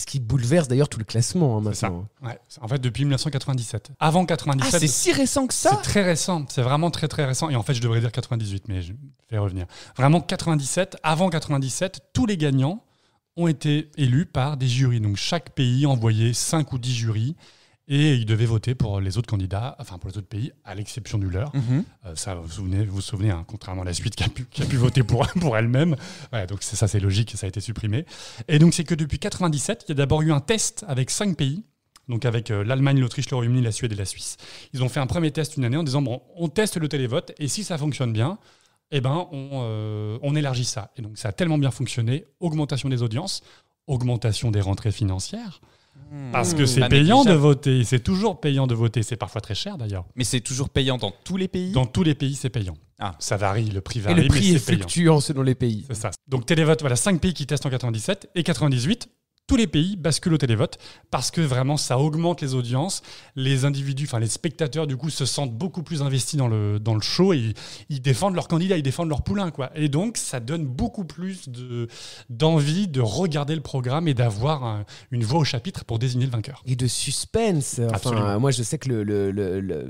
qui, bouleverse d'ailleurs tout le classement hein, Ça. En fait, depuis 1997. Avant 97. Ah, c'est si récent que ça C'est très récent, c'est vraiment très très récent. Et en fait, je devrais dire 98, mais je vais revenir. Vraiment 97, avant 97, tous les gagnants ont été élus par des jurys. Donc chaque pays envoyait 5 ou 10 jurys et ils devaient voter pour les autres candidats, enfin pour les autres pays, à l'exception du leur. Mhm. Euh, ça, vous vous souvenez, vous, souvenez hein, contrairement à la suite qui a pu, voter pour, pour elle-même. donc ça, c'est logique, ça a été supprimé. Et donc, c'est que depuis 97, il y a d'abord eu un test avec cinq pays donc avec euh, l'Allemagne, l'Autriche, le Royaume-Uni, la Suède et la Suisse. Ils ont fait un premier test une année en disant bon, on teste le télévote et si ça fonctionne bien, eh ben on euh, élargit ça. Et donc ça a tellement bien fonctionné, augmentation des audiences, augmentation des rentrées financières. Hmm. Parce que hmm. c'est bah, payant de voter, c'est toujours payant de voter, c'est parfois très cher d'ailleurs. Mais c'est toujours payant dans tous les pays Dans tous les pays, c'est payant. Ah. Ça varie, le prix varie, le prix est, fluctuant selon les pays. C'est ça. Donc télévote, voilà, 5 pays qui testent en 97 et 98, tous les pays basculent au télévote parce que vraiment ça augmente les audiences. Les individus, enfin les spectateurs du coup se sentent beaucoup plus investis dans le, dans le show et ils, défendent leur candidat, ils défendent leur poulain quoi. Et donc ça donne beaucoup plus d'envie de regarder le programme et d'avoir une voix au chapitre pour désigner le vainqueur. Et de suspense. Enfin, moi je sais que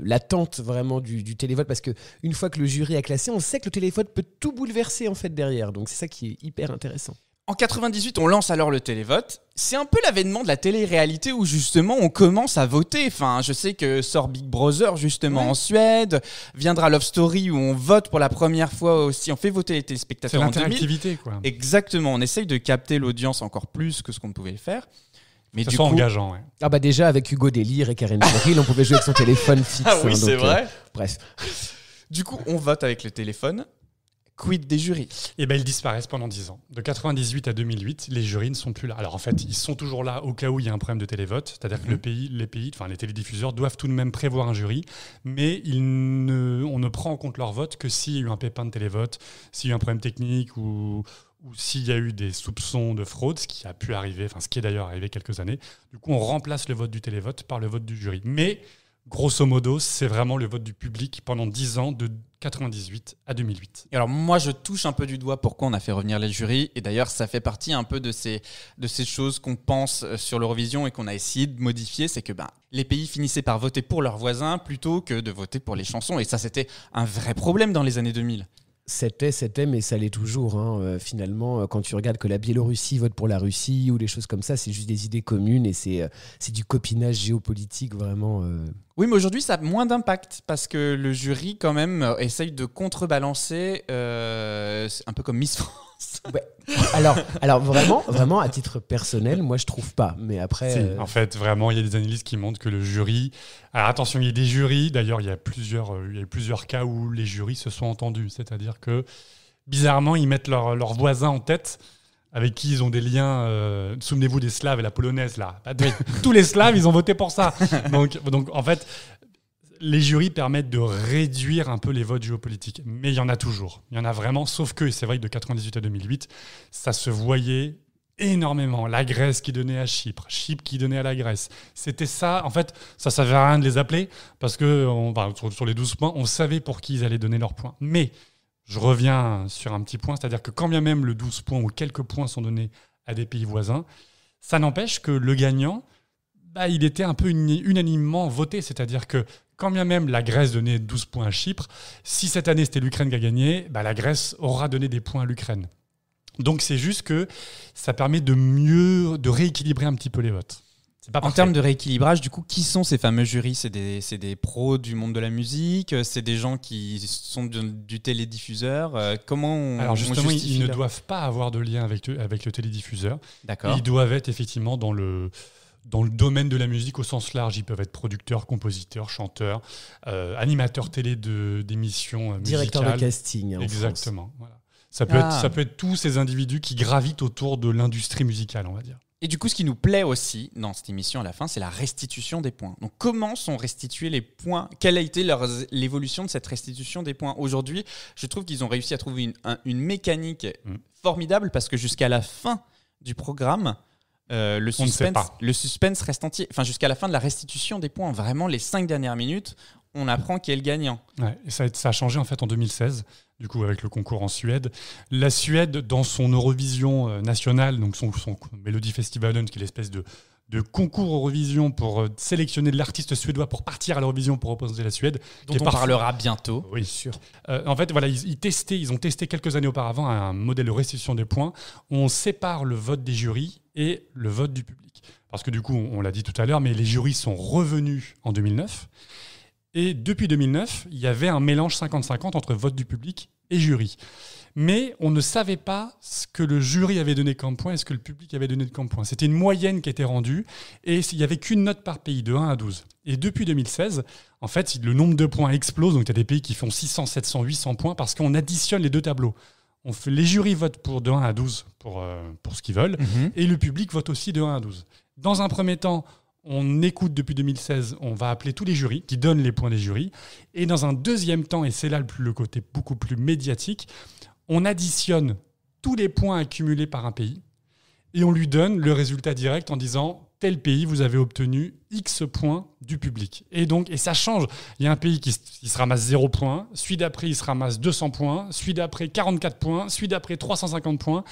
l'attente vraiment du, du, télévote parce que une fois que le jury a classé, on sait que le télévote peut tout bouleverser en fait derrière. Donc c'est ça qui est hyper intéressant. En 98, on lance alors le télévote. C'est un peu l'avènement de la télé-réalité où justement on commence à voter. Enfin, je sais que sort Big Brother justement en Suède, viendra Love Story où on vote pour la première fois aussi. On fait voter les téléspectateurs. C'est l'interactivité, quoi. Exactement. On essaye de capter l'audience encore plus que ce qu'on ne pouvait le faire. Mais du coup... engageant, Ah bah déjà avec Hugo Délire et Karen Cheryl, on pouvait jouer avec son téléphone ah fixe. Ah oui, hein, c'est euh, vrai. bref. Du coup, on vote avec le téléphone. Quid des jurys Eh bien, ils disparaissent pendant 10 ans. De 98 à 2008, les jurys ne sont plus là. Alors, en fait, ils sont toujours là au cas où il y a un problème de télévote. C'est-à-dire que le mhm. pays, les pays, enfin, les télédiffuseurs doivent tout de même prévoir un jury, mais ils on ne prend en compte leur vote que s'il y a eu un pépin de télévote, s'il y a eu un problème technique ou, ou s'il y a eu des soupçons de fraude, ce qui a pu arriver, enfin, ce qui est d'ailleurs arrivé quelques années. Du coup, on remplace le vote du télévote par le vote du jury. Mais Grosso modo, c'est vraiment le vote du public pendant 10 ans, de 98 à 2008. Et alors moi, je touche un peu du doigt pourquoi on a fait revenir les jurys. Et d'ailleurs, ça fait partie un peu de ces, choses qu'on pense euh, sur l'Eurovision et qu'on a essayé de modifier. C'est que ben, les pays finissaient par voter pour leurs voisins plutôt que de voter pour les chansons. Et ça, c'était un vrai problème dans les années 2000. C'était, c'était, mais ça l'est toujours. Hein. Euh, finalement, euh, quand tu regardes que la Biélorussie vote pour la Russie ou des choses comme ça, c'est juste des idées communes et c'est, euh, du copinage géopolitique vraiment. Oui, mais aujourd'hui, ça a moins d'impact parce que le jury, quand même, essaye de contrebalancer, un peu comme Miss France Alors, alors vraiment, vraiment, à titre personnel, moi je trouve pas. Mais après, euh, en fait, vraiment, il y a des analyses qui montrent que le jury. Alors attention, il y a des jurys. D'ailleurs, il y a plusieurs, euh, il y a plusieurs cas où les jurys se sont entendus. C'est-à-dire que bizarrement, ils mettent leurs voisins en tête. Avec qui ils ont des liens. Euh, souvenez-vous des Slaves et la polonaise là. Tous les Slaves, ils ont voté pour ça. Donc, donc en fait, les jurys permettent de réduire un peu les votes géopolitiques, mais il y en a toujours. Il y en a vraiment, sauf que, et c'est vrai que de 98 à 2008, ça se voyait énormément. La Grèce qui donnait à Chypre, Chypre qui donnait à la Grèce. C'était ça, en fait, ça ne servait à rien de les appeler, parce que bah, sur, les 12 points, on savait pour qui ils allaient donner leurs points. Mais je reviens sur un petit point, c'est-à-dire que quand bien même le 12 points ou quelques points sont donnés à des pays voisins, ça n'empêche que le gagnant, bah, il était un peu unanimement voté, c'est-à-dire que quand bien même la Grèce donnait 12 points à Chypre, si cette année c'était l'Ukraine qui a gagné, bah, la Grèce aura donné des points à l'Ukraine. Donc c'est juste que ça permet de mieux, de rééquilibrer un petit peu les votes. en termes de rééquilibrage, du coup, qui sont ces fameux jurys C'est des, des, pros du monde de la musique C'est des gens qui sont du, télédiffuseur euh, Comment on, Alors justement, ils, ne doivent pas avoir de lien avec, avec le télédiffuseur. D'accord. Ils doivent être effectivement dans le dans le domaine de la musique au sens large. Ils peuvent être producteurs, compositeurs, chanteurs, euh, animateurs télé d'émissions euh, musicales. Directeur de casting. Hein, Exactement. Ça, peut ah. être, ça peut être tous ces individus qui gravitent autour de l'industrie musicale, on va dire. Et du coup, ce qui nous plaît aussi dans cette émission à la fin, c'est la restitution des points. Donc, comment sont restitués les points Quelle a été l'évolution de cette restitution des points Aujourd'hui, je trouve qu'ils ont réussi à trouver une, une mécanique mm. formidable parce que jusqu'à la fin du programme, euh, le, suspense, le suspense reste entier. Enfin, jusqu'à la fin de la restitution des points, vraiment les cinq dernières minutes, on apprend qui est le gagnant. ça, a changé en fait en 2016, du coup avec le concours en Suède. La Suède, dans son Eurovision euh, nationale, donc son, son Melody Festival, qui est l'espèce de, de concours Eurovision pour euh, sélectionner de l'artiste suédois pour partir à l'Eurovision pour représenter la Suède. Dont on parlera bientôt. Oui, sûr. Euh, en fait, voilà, ils, testaient, ils ont testé quelques années auparavant un modèle de restitution des points on sépare le vote des jurys et le vote du public. Parce que du coup, on l'a dit tout à l'heure, mais les jurys sont revenus en 2009. Et depuis 2009, il y avait un mélange 50-50 entre vote du public et jury mais on ne savait pas ce que le jury avait donné comme point et ce que le public avait donné de comme point. C'était une moyenne qui était rendue et il n'y avait qu'une note par pays, de 1 à 12. Et depuis 2016, en fait, le nombre de points explose. Donc, tu as des pays qui font 600, 700, 800 points parce qu'on additionne les deux tableaux. les jurys votent pour de 1 à 12 pour, euh, pour ce qu'ils veulent mhm. et le public vote aussi de 1 à 12. Dans un premier temps, on écoute depuis 2016, on va appeler tous les jurys qui donnent les points des jurys. Et dans un deuxième temps, et c'est là le côté beaucoup plus médiatique, on additionne tous les points accumulés par un pays et on lui donne le résultat direct en disant tel pays, vous avez obtenu X points du public. Et donc, et ça change. Il y a un pays qui, se ramasse 0 points, celui d'après, il se ramasse 200 points, celui d'après, 44 points, celui d'après, 350 points.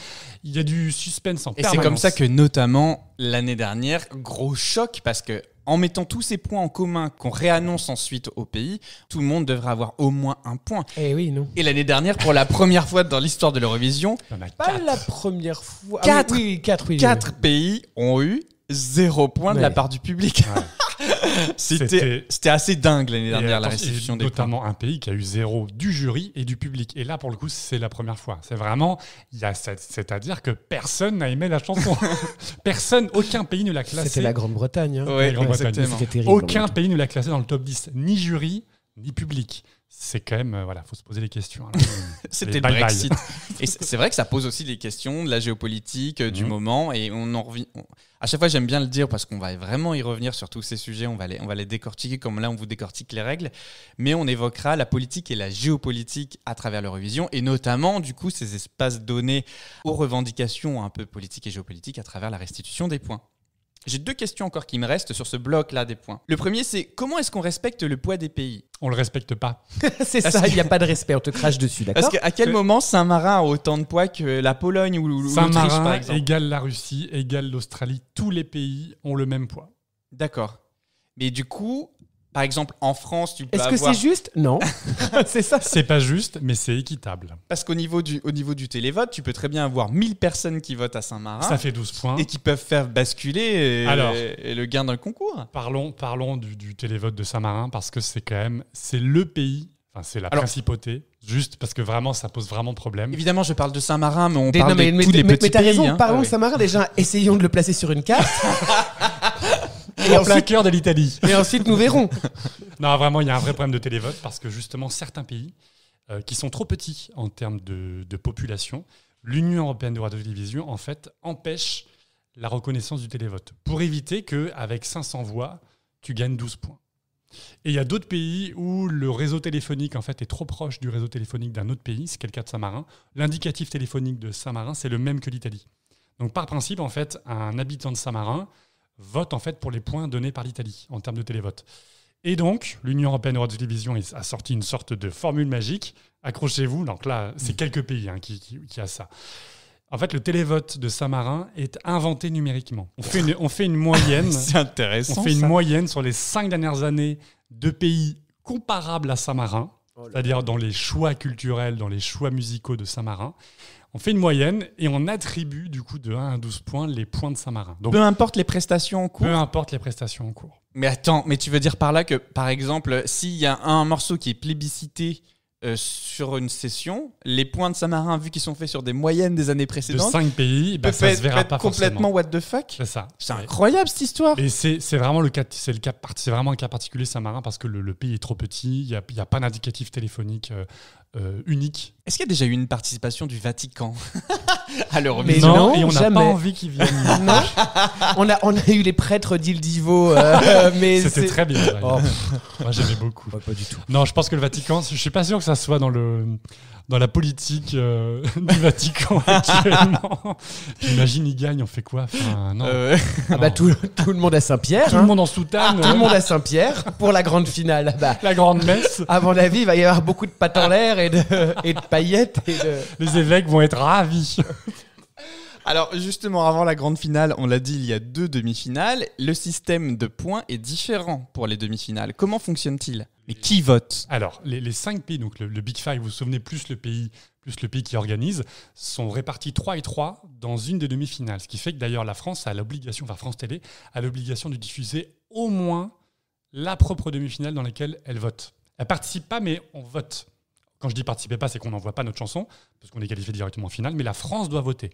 Il y a du suspense en et permanence. Et c'est comme ça que, notamment, l'année dernière, gros choc, parce que en mettant tous ces points en commun qu'on réannonce ensuite au pays, tout le monde devrait avoir au moins un point. Et eh oui, non. Et l'année dernière, pour la première fois dans l'histoire de l'Eurovision, pas la première fois. Ah quatre, pays ont eu zéro point de la part du public. C'était assez dingue l'année dernière, la restitution des Notamment un pays qui a eu zéro du jury et du public. Et là, pour le coup, c'est la première fois. C'est vraiment. C'est-à-dire que personne n'a aimé la chanson. personne, aucun pays ne l'a classée. C'était la Grande-Bretagne. Hein. aucun hein. pays ne l'a classée dans le top 10, ni jury, ni public c'est quand même, voilà, euh, voilà, faut se poser des questions. Hein, C'était et c'est vrai que ça pose aussi des questions de la géopolitique, euh, du mhm. moment, et on en revient. À chaque fois, j'aime bien le dire parce qu'on va vraiment y revenir sur tous ces sujets. On va les, on va les décortiquer comme là, on vous décortique les règles, mais on évoquera la politique et la géopolitique à travers l'Eurovision, et notamment du coup ces espaces donnés aux revendications un peu politiques et géopolitiques à travers la restitution des points. J'ai deux questions encore qui me restent sur ce bloc-là des points. Le premier, c'est comment est-ce qu'on respecte le poids des pays On le respecte pas. c'est ça, il n'y a pas de respect, on te crache dessus, d'accord Parce qu'à quel euh, moment Saint-Marin a autant de poids que la Pologne ou l'Autriche, par exemple égale la Russie, égale l'Australie, tous les pays ont le même poids. D'accord. Mais du coup, par exemple, en France, tu peux Est-ce que c'est juste Non. c'est ça. C'est pas juste, mais c'est équitable. Parce qu'au niveau du, au niveau du télévote, tu peux très bien avoir 1000 personnes qui votent à Saint-Marin. Ça fait 12 points. Et qui peuvent faire basculer euh, Alors, et le gain d'un concours. Parlons, parlons du, télévote de Saint-Marin, parce que c'est quand même... C'est le pays Enfin, c'est la principauté, juste parce que vraiment, ça pose vraiment problème. Évidemment, je parle de Saint-Marin, mais on parle de tous les petits mais Raison, hein. parlons ah de Saint-Marin déjà. Essayons de le placer sur une carte. Et en plein cœur de l'Italie. Et ensuite, nous verrons. non, vraiment, il y a un vrai problème de télévote parce que justement, certains pays euh, qui sont trop petits en termes de, de population, l'Union européenne de radio-télévision, en fait, empêche la reconnaissance du télévote pour éviter qu'avec 500 voix, tu gagnes 12 points. Et il y a d'autres pays où le réseau téléphonique en fait est trop proche du réseau téléphonique d'un autre pays, c'est le cas de Saint-Marin. L'indicatif téléphonique de Saint-Marin, c'est le même que l'Italie. Donc par principe, en fait, un habitant de Saint-Marin Vote en fait pour les points donnés par l'Italie en termes de télévote. Et donc, l'Union européenne Radio Télévision a sorti une sorte de formule magique. Accrochez-vous, donc là, c'est mm. quelques pays hein, qui, qui, a ça. En fait, le télévote de Saint-Marin est inventé numériquement. On fait une, on fait une moyenne. c'est intéressant. On fait une moyenne sur les cinq dernières années de pays comparables à Saint-Marin, oh c'est-à-dire dans les choix culturels, dans les choix musicaux de Saint-Marin. On fait une moyenne et on attribue du coup de 1 à 12 points les points de Saint-Marin. peu importe les prestations en cours. Peu importe les prestations en cours. Mais attends, mais tu veux dire par là que, par exemple, s'il y a un morceau qui est plébiscité euh, sur une session, les points de Saint-Marin, vu qu'ils sont faits sur des moyennes des années précédentes, de 5 pays, bah, ça se verra pas complètement what the fuck. C'est ça. C'est incroyable cette histoire. Et c'est vraiment le cas, c'est le cas, c'est vraiment un cas particulier Saint-Marin parce que le, pays est trop petit, il n'y a, a, pas d'indicatif téléphonique euh, euh, unique. Est-ce qu'il y a déjà eu une participation du Vatican à l'Eurovision non, et on n'a pas envie qu'ils viennent. on, a, eu les prêtres d'Ildivo. Euh, mais C'était très bien. Oh. Moi, j'aimais beaucoup. pas du tout. Non, je pense que le Vatican, je suis pas sûr que ça soit dans le dans la politique euh, du Vatican actuellement. J'imagine, ils gagnent, on fait quoi non. Euh, ah bah, Tout, tout, le monde à Saint-Pierre. Tout le hein. monde en soutane. tout le monde à Saint-Pierre pour la grande finale. Ah bah, la grande messe. À mon avis, il va y avoir beaucoup de pâtes en l'air et de, et de paillettes. Et Les évêques vont être ravis. Alors justement, avant la grande finale, on l'a dit, il y a deux demi-finales. Le système de points est différent pour les demi-finales. Comment fonctionne-t-il mais qui vote Alors, les, cinq pays, donc le, Big Five, vous vous souvenez, plus le pays plus le pays qui organise, sont répartis 3 et 3 dans une des demi-finales. Ce qui fait que d'ailleurs la France a l'obligation, enfin France Télé, a l'obligation de diffuser au moins la propre demi-finale dans laquelle elle vote. Elle participe pas, mais on vote. Quand je dis participe pas, c'est qu'on n'envoie pas notre chanson, parce qu'on est qualifié directement en finale, mais la France doit voter.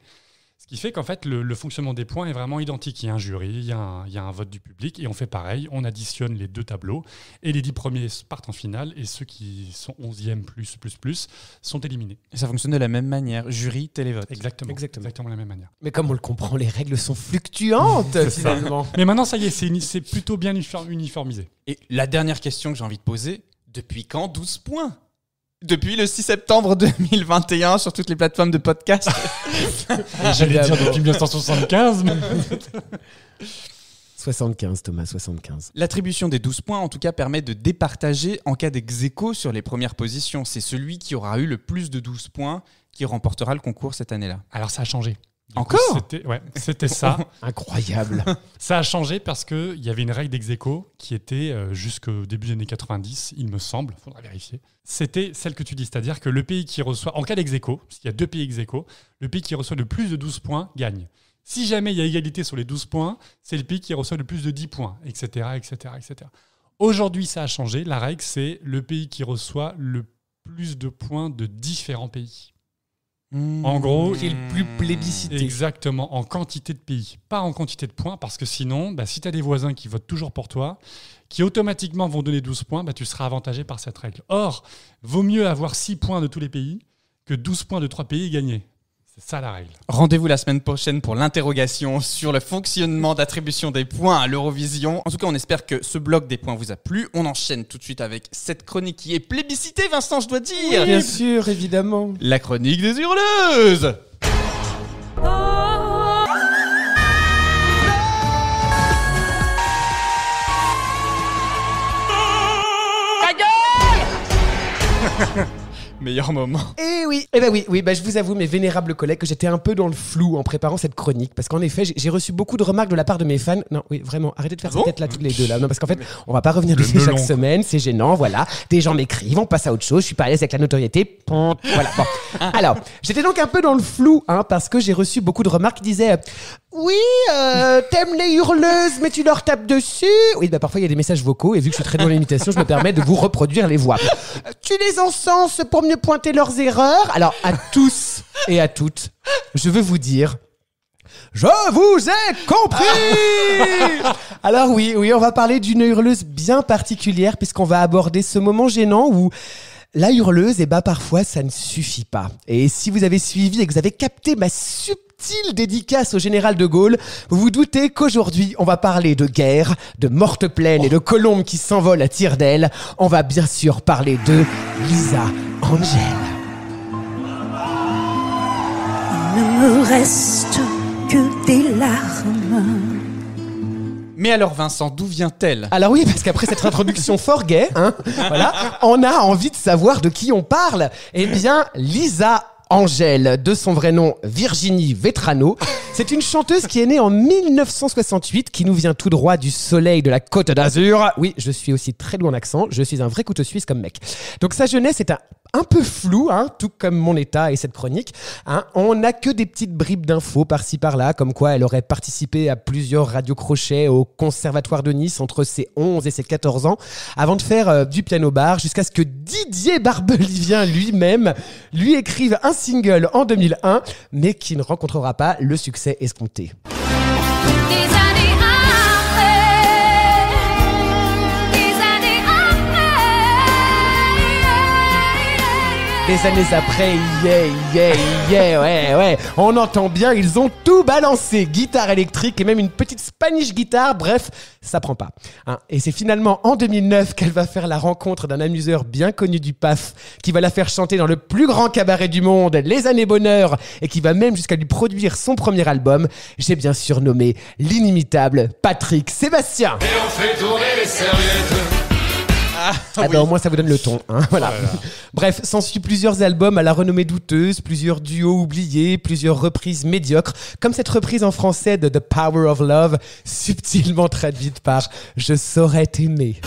Ce qui fait qu'en fait, le, fonctionnement des points est vraiment identique. Il y a un jury, il y a un, vote du public, et on fait pareil, on additionne les deux tableaux, et les dix premiers partent en finale, et ceux qui sont onzième plus, plus, plus, sont éliminés. Et ça fonctionne de la même manière, jury, télévote. Exactement, exactement. exactement la même manière. Mais comme on le comprend, les règles sont fluctuantes, finalement. Mais maintenant, ça y est, c'est plutôt bien uniformisé. Et la dernière question que j'ai envie de poser, depuis quand 12 points depuis le 6 septembre 2021 sur toutes les plateformes de podcast. J'allais dire depuis 1975. Mais... 75, Thomas, 75. L'attribution des 12 points, en tout cas, permet de départager en cas dex sur les premières positions. C'est celui qui aura eu le plus de 12 points qui remportera le concours cette année-là. Alors ça a changé. Encore C'était ça. Incroyable. ça a changé parce qu'il y avait une règle d'exéco qui était euh, jusqu'au début des années 90, il me semble, il faudra vérifier. C'était celle que tu dis, c'est-à-dire que le pays qui reçoit, en cas d'exéco, parce y a deux pays exéco, le pays qui reçoit le plus de 12 points gagne. Si jamais il y a égalité sur les 12 points, c'est le pays qui reçoit le plus de 10 points, etc. etc., etc. Aujourd'hui, ça a changé. La règle, c'est le pays qui reçoit le plus de points de différents pays. En hmm. gros, c'est le plus plébiscité. Exactement, en quantité de pays, pas en quantité de points, parce que sinon, bah, si tu as des voisins qui votent toujours pour toi, qui automatiquement vont donner 12 points, bah, tu seras avantagé par cette règle. Or, vaut mieux avoir 6 points de tous les pays que 12 points de 3 pays gagnés ça la Rendez-vous la semaine prochaine pour l'interrogation sur le fonctionnement d'attribution des points à l'Eurovision. En tout cas, on espère que ce bloc des points vous a plu. On enchaîne tout de suite avec cette chronique qui est plébiscitée, Vincent, je dois dire. bien sûr, évidemment. La chronique des hurleuses. meilleur moment. et eh oui, Et eh ben oui, oui, bah je vous avoue, mes vénérables collègues, que j'étais un peu dans le flou en préparant cette chronique, parce qu'en effet, j'ai reçu beaucoup de remarques de la part de mes fans. Non, oui, vraiment, arrêtez de faire ah cette tête là toutes les deux là, non, parce qu'en fait, on va pas revenir dessus chaque semaine, c'est gênant, voilà. Des gens m'écrivent, on passe à autre chose, je suis pas à l'aise avec la notoriété, voilà. Alors, j'étais donc un peu dans le flou, hein, parce que j'ai reçu beaucoup de remarques qui disaient euh, oui, euh, t'aimes les hurleuses, mais tu leur tapes dessus. Oui, bah, parfois il y a des messages vocaux, et vu que je suis très dans l'imitation, je me permets de vous reproduire les voix. Tu les encenses pour mieux pointer leurs erreurs. Alors, à tous et à toutes, je veux vous dire je vous ai compris Alors oui, oui, on va parler d'une hurleuse bien particulière puisqu'on va aborder ce moment gênant où la hurleuse, et eh ben parfois ça ne suffit pas. Et si vous avez suivi et que vous avez capté ma subtile dédicace au général de Gaulle, vous vous doutez qu'aujourd'hui on va parler de guerre, de morte plaine et de colombes qui s'envolent à tire d'aile. On va bien sûr parler de Lisa Angel. Il ne me reste que des larmes mais alors Vincent, d'où vient-elle Alors oui, parce qu'après cette introduction fort gay, hein, voilà, on a envie de savoir de qui on parle. Eh bien, Lisa Angèle, de son vrai nom Virginie Vetrano. C'est une chanteuse qui est née en 1968, qui nous vient tout droit du soleil de la Côte d'Azur. Oui, je suis aussi très doux en accent, je suis un vrai couteau suisse comme mec. Donc sa jeunesse est un un peu flou, hein, tout comme mon état et cette chronique. Hein. On n'a que des petites bribes d'infos par-ci par-là, comme quoi elle aurait participé à plusieurs radio-crochets au Conservatoire de Nice entre ses 11 et ses 14 ans, avant de faire euh, du piano-bar, jusqu'à ce que Didier Barbelivien lui-même lui écrive un single en 2001, mais qui ne rencontrera pas le succès escompté. des années après. Yeah, yeah, yeah, ouais, ouais. On entend bien, ils ont tout balancé. Guitare électrique et même une petite Spanish guitare. Bref, ça prend pas. Hein. Et c'est finalement en 2009 qu'elle va faire la rencontre d'un amuseur bien connu du PAF qui va la faire chanter dans le plus grand cabaret du monde, Les années bonheur, et qui va même jusqu'à lui produire son premier album. J'ai bien surnommé l'inimitable Patrick Sébastien. Et on les alors ah ah ben, au moins ça vous donne le ton. Hein, oh voilà. Bref, plusieurs albums à la renommée douteuse, plusieurs duos oubliés, plusieurs reprises médiocres, comme cette reprise en français de The Power of Love, subtilement traduite par Je saurais t'aimer.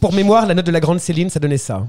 Pour mémoire, la note de la grande Céline, ça donnait ça.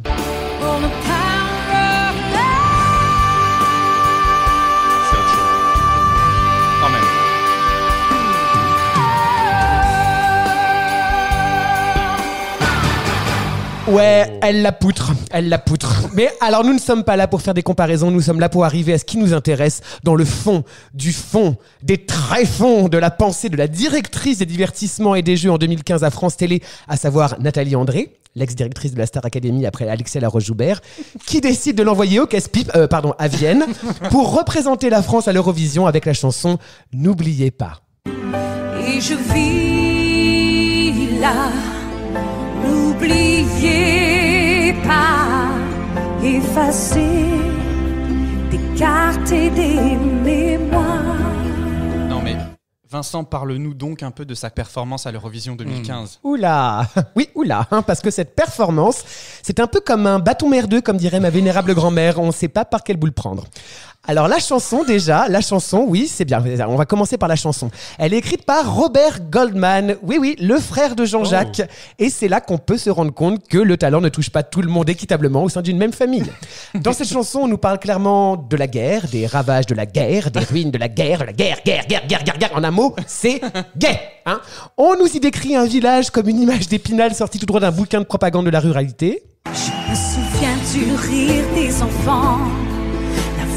Ouais, oh. elle la poutre, elle la poutre. Mais alors nous ne sommes pas là pour faire des comparaisons, nous sommes là pour arriver à ce qui nous intéresse dans le fond, du fond, des très fonds de la pensée de la directrice des divertissements et des jeux en 2015 à France Télé, à savoir Nathalie André, l'ex-directrice de la Star Academy après Alexia Laroche-Joubert, qui décide de l'envoyer au casse euh, pardon, à Vienne, pour représenter la France à l'Eurovision avec la chanson N'oubliez pas. Et je vis là N'oubliez pas, effacer, et des mémoires. Non mais, Vincent, parle-nous donc un peu de sa performance à l'Eurovision 2015. Hmm. Oula Oui, oula hein, Parce que cette performance, c'est un peu comme un bâton merdeux, comme dirait ma vénérable grand-mère. On ne sait pas par quelle le prendre. Alors la chanson déjà, la chanson, oui, c'est bien. On va commencer par la chanson. Elle est écrite par Robert Goldman, oui oui, le frère de Jean-Jacques. Oh. Et c'est là qu'on peut se rendre compte que le talent ne touche pas tout le monde équitablement au sein d'une même famille. Dans cette chanson, on nous parle clairement de la guerre, des ravages de la guerre, des ruines de la guerre, la guerre, guerre, guerre, guerre, guerre, guerre. En un mot, c'est gay. Hein. on nous y décrit un village comme une image d'épinal sortie tout droit d'un bouquin de propagande de la ruralité. Je me souviens du rire des enfants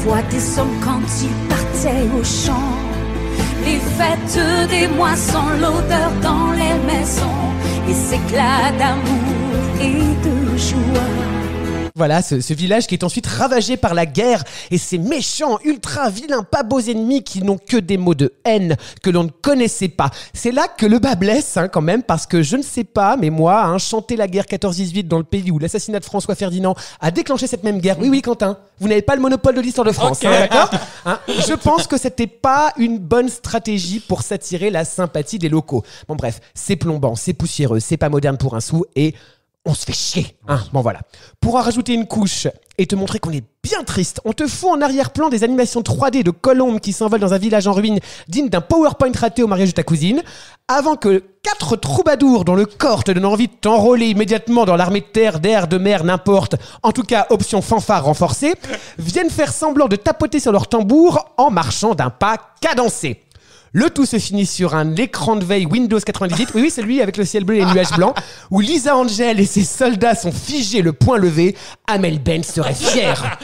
voix des quand ils partaient au champ. Les fêtes des moissons, l'odeur dans les maisons, Et éclats d'amour et de joie. Voilà, ce, village qui est ensuite ravagé par la guerre et ces méchants, ultra vilains, pas beaux ennemis qui n'ont que des mots de haine que l'on ne connaissait pas. C'est là que le bas blesse hein, quand même parce que je ne sais pas, mais moi, hein, chanter la guerre 14-18 dans le pays où l'assassinat de François Ferdinand a déclenché cette même guerre. Oui, oui, Quentin, vous n'avez pas le monopole de l'histoire de France, hein, Je pense que c'était pas une bonne stratégie pour s'attirer la sympathie des locaux. Bon bref, c'est plombant, c'est poussiéreux, c'est pas moderne pour un sou et on se fait chier. Ah. bon voilà. Pour en rajouter une couche et te montrer qu'on est bien triste, on te fout en arrière-plan des animations 3D de colombes qui s'envolent dans un village en ruine digne d'un PowerPoint raté au mariage de ta cousine, avant que quatre troubadours dont le corps te donne envie de t'enrôler immédiatement dans l'armée de terre, d'air, de mer, n'importe, en tout cas option fanfare renforcée, viennent faire semblant de tapoter sur leur tambour en marchant d'un pas cadencé. Le tout se finit sur un écran de veille Windows 98. Oui, oui, c'est lui avec le ciel bleu et les nuages blancs, où Lisa Angel et ses soldats sont figés le point levé. Amel Ben serait fier.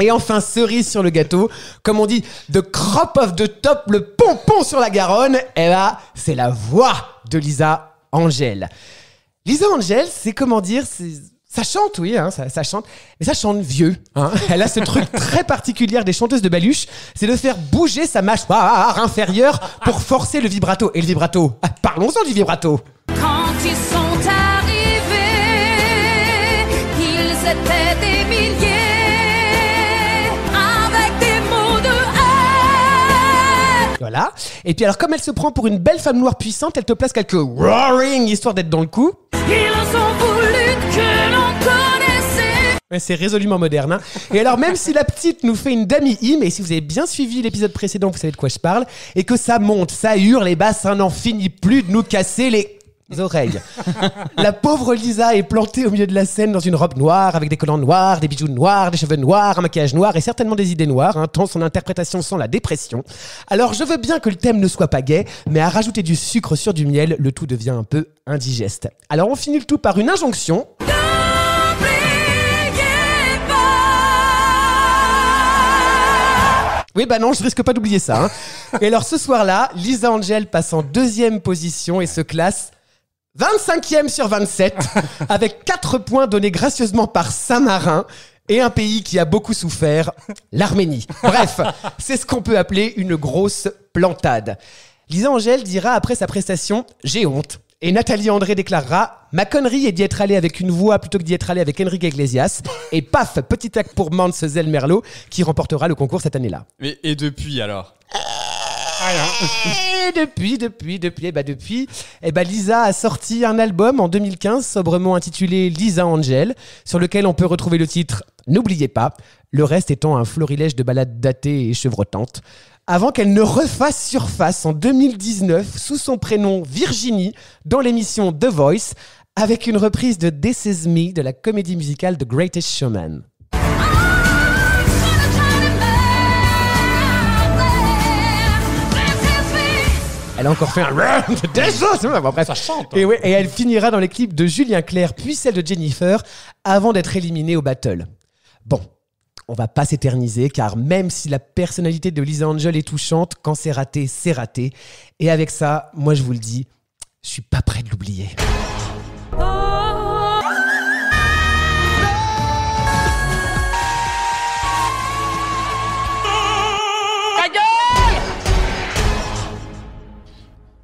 Et enfin, cerise sur le gâteau. Comme on dit, the crop of the top, le pompon sur la Garonne. Eh là ben, c'est la voix de Lisa Angel. Lisa Angel, c'est comment dire, ça chante, oui, hein, ça, chante. Mais ça chante vieux. Hein. Elle a ce truc très particulier des chanteuses de baluche, c'est de faire bouger sa mâchoire inférieure pour forcer le vibrato. Et le vibrato, ah, parlons-en du vibrato. Quand ils sont arrivés, ils étaient des milliers, avec des mots de haine. Voilà. Et puis alors, comme elle se prend pour une belle femme noire puissante, elle te place quelques roaring histoire d'être dans le coup c'est résolument moderne. Hein. Et alors, même si la petite nous fait une demi hymne, mais si vous avez bien suivi l'épisode précédent, vous savez de quoi je parle, et que ça monte, ça hurle, et bah, ça n'en finit plus de nous casser les oreilles. La pauvre Lisa est plantée au milieu de la scène dans une robe noire, avec des collants noirs, des bijoux noirs, des cheveux noirs, un maquillage noir et certainement des idées noires, hein, tant son interprétation sent la dépression. Alors je veux bien que le thème ne soit pas gay, mais à rajouter du sucre sur du miel, le tout devient un peu indigeste. Alors on finit le tout par une injonction. Oui, bah non, je risque pas d'oublier ça. Hein. et alors ce soir-là, Lisa Angel passe en deuxième position et se classe 25e sur 27, avec 4 points donnés gracieusement par Saint-Marin et un pays qui a beaucoup souffert, l'Arménie. Bref, c'est ce qu'on peut appeler une grosse plantade. Lisa Angel dira après sa prestation J'ai honte. Et Nathalie André déclarera Ma connerie est d'y être allée avec une voix plutôt que d'y être allée avec Enrique Iglesias. et paf, petit acte pour Mance Merlot qui remportera le concours cette année-là. Et, depuis alors ah, et depuis, depuis, depuis, et eh bah ben, depuis, et eh bah ben, Lisa a sorti un album en 2015 sobrement intitulé Lisa Angel, sur lequel on peut retrouver le titre N'oubliez pas, le reste étant un florilège de ballades datées et chevrotantes avant qu'elle ne refasse surface en 2019 sous son prénom Virginie dans l'émission The Voice avec une reprise de This Is Me de la comédie musicale The Greatest Showman. Elle a encore fait un bon, après ça chante. Hein. Et, et elle finira dans l'équipe de Julien Clerc puis celle de Jennifer avant d'être éliminée au battle. Bon, on va pas s'éterniser car même si la personnalité de Lisa Angel est touchante, quand c'est raté, c'est raté. Et avec ça, moi je vous le dis, je suis pas prêt de l'oublier. Oh.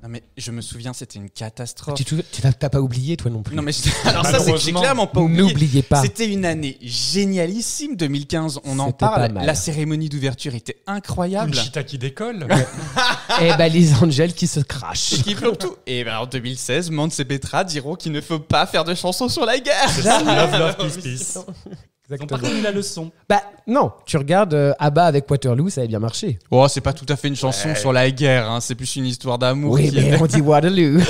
mais je me souviens, c'était une ah, catastrophe. Tu n'as pas oublié toi non plus. Non mais alors ça c'est clairement pas oublié. N'oubliez pas. C'était une année génialissime 2015, on en parle. La cérémonie d'ouverture était incroyable. Une chita qui décolle. et eh bah ben, les Angels qui se crachent. Et tout. Et eh ben, en 2016, Mance et Petra diront qu'il ne faut pas faire de chansons sur la guerre. Love, love, peace, ah peace. Ils ont pas la leçon. Bah non, tu regardes euh, Abba avec Waterloo, ça avait bien marché. Oh, c'est pas tout à fait une chanson sur la guerre, hein. c'est plus une histoire d'amour. Oui, mais on dit Waterloo.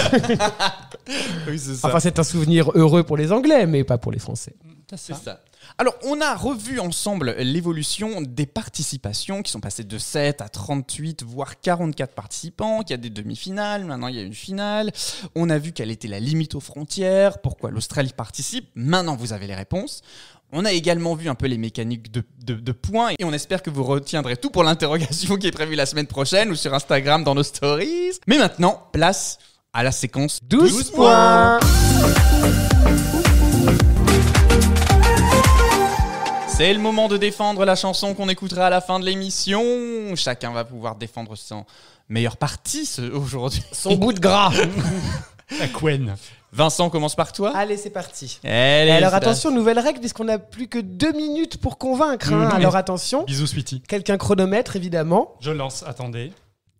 c'est enfin, c'est un souvenir heureux pour les Anglais, mais pas pour les Français. C'est ça. Alors, on a revu ensemble l'évolution des participations qui sont passées de 7 à 38, voire 44 participants, qu'il y a des demi-finales, maintenant il y a une finale. On a vu quelle était la limite aux frontières, pourquoi l'Australie participe. Maintenant, vous avez les réponses. On a également vu un peu les mécaniques de, points et on espère que vous retiendrez tout pour l'interrogation qui est prévue la semaine prochaine ou sur Instagram dans nos stories. Mais maintenant, place à la séquence 12, points. C'est le moment de défendre la chanson qu'on écoutera à la fin de l'émission. Chacun va pouvoir défendre son meilleur parti aujourd'hui. Son bout de gras. la couenne. Vincent, commence par toi. Allez, c'est parti. alors attention, nouvelle règle, puisqu'on n'a plus que deux minutes pour convaincre. Hein. Mmh. alors attention. Bisous, Sweetie. Quelqu'un chronomètre, évidemment. Je lance, attendez.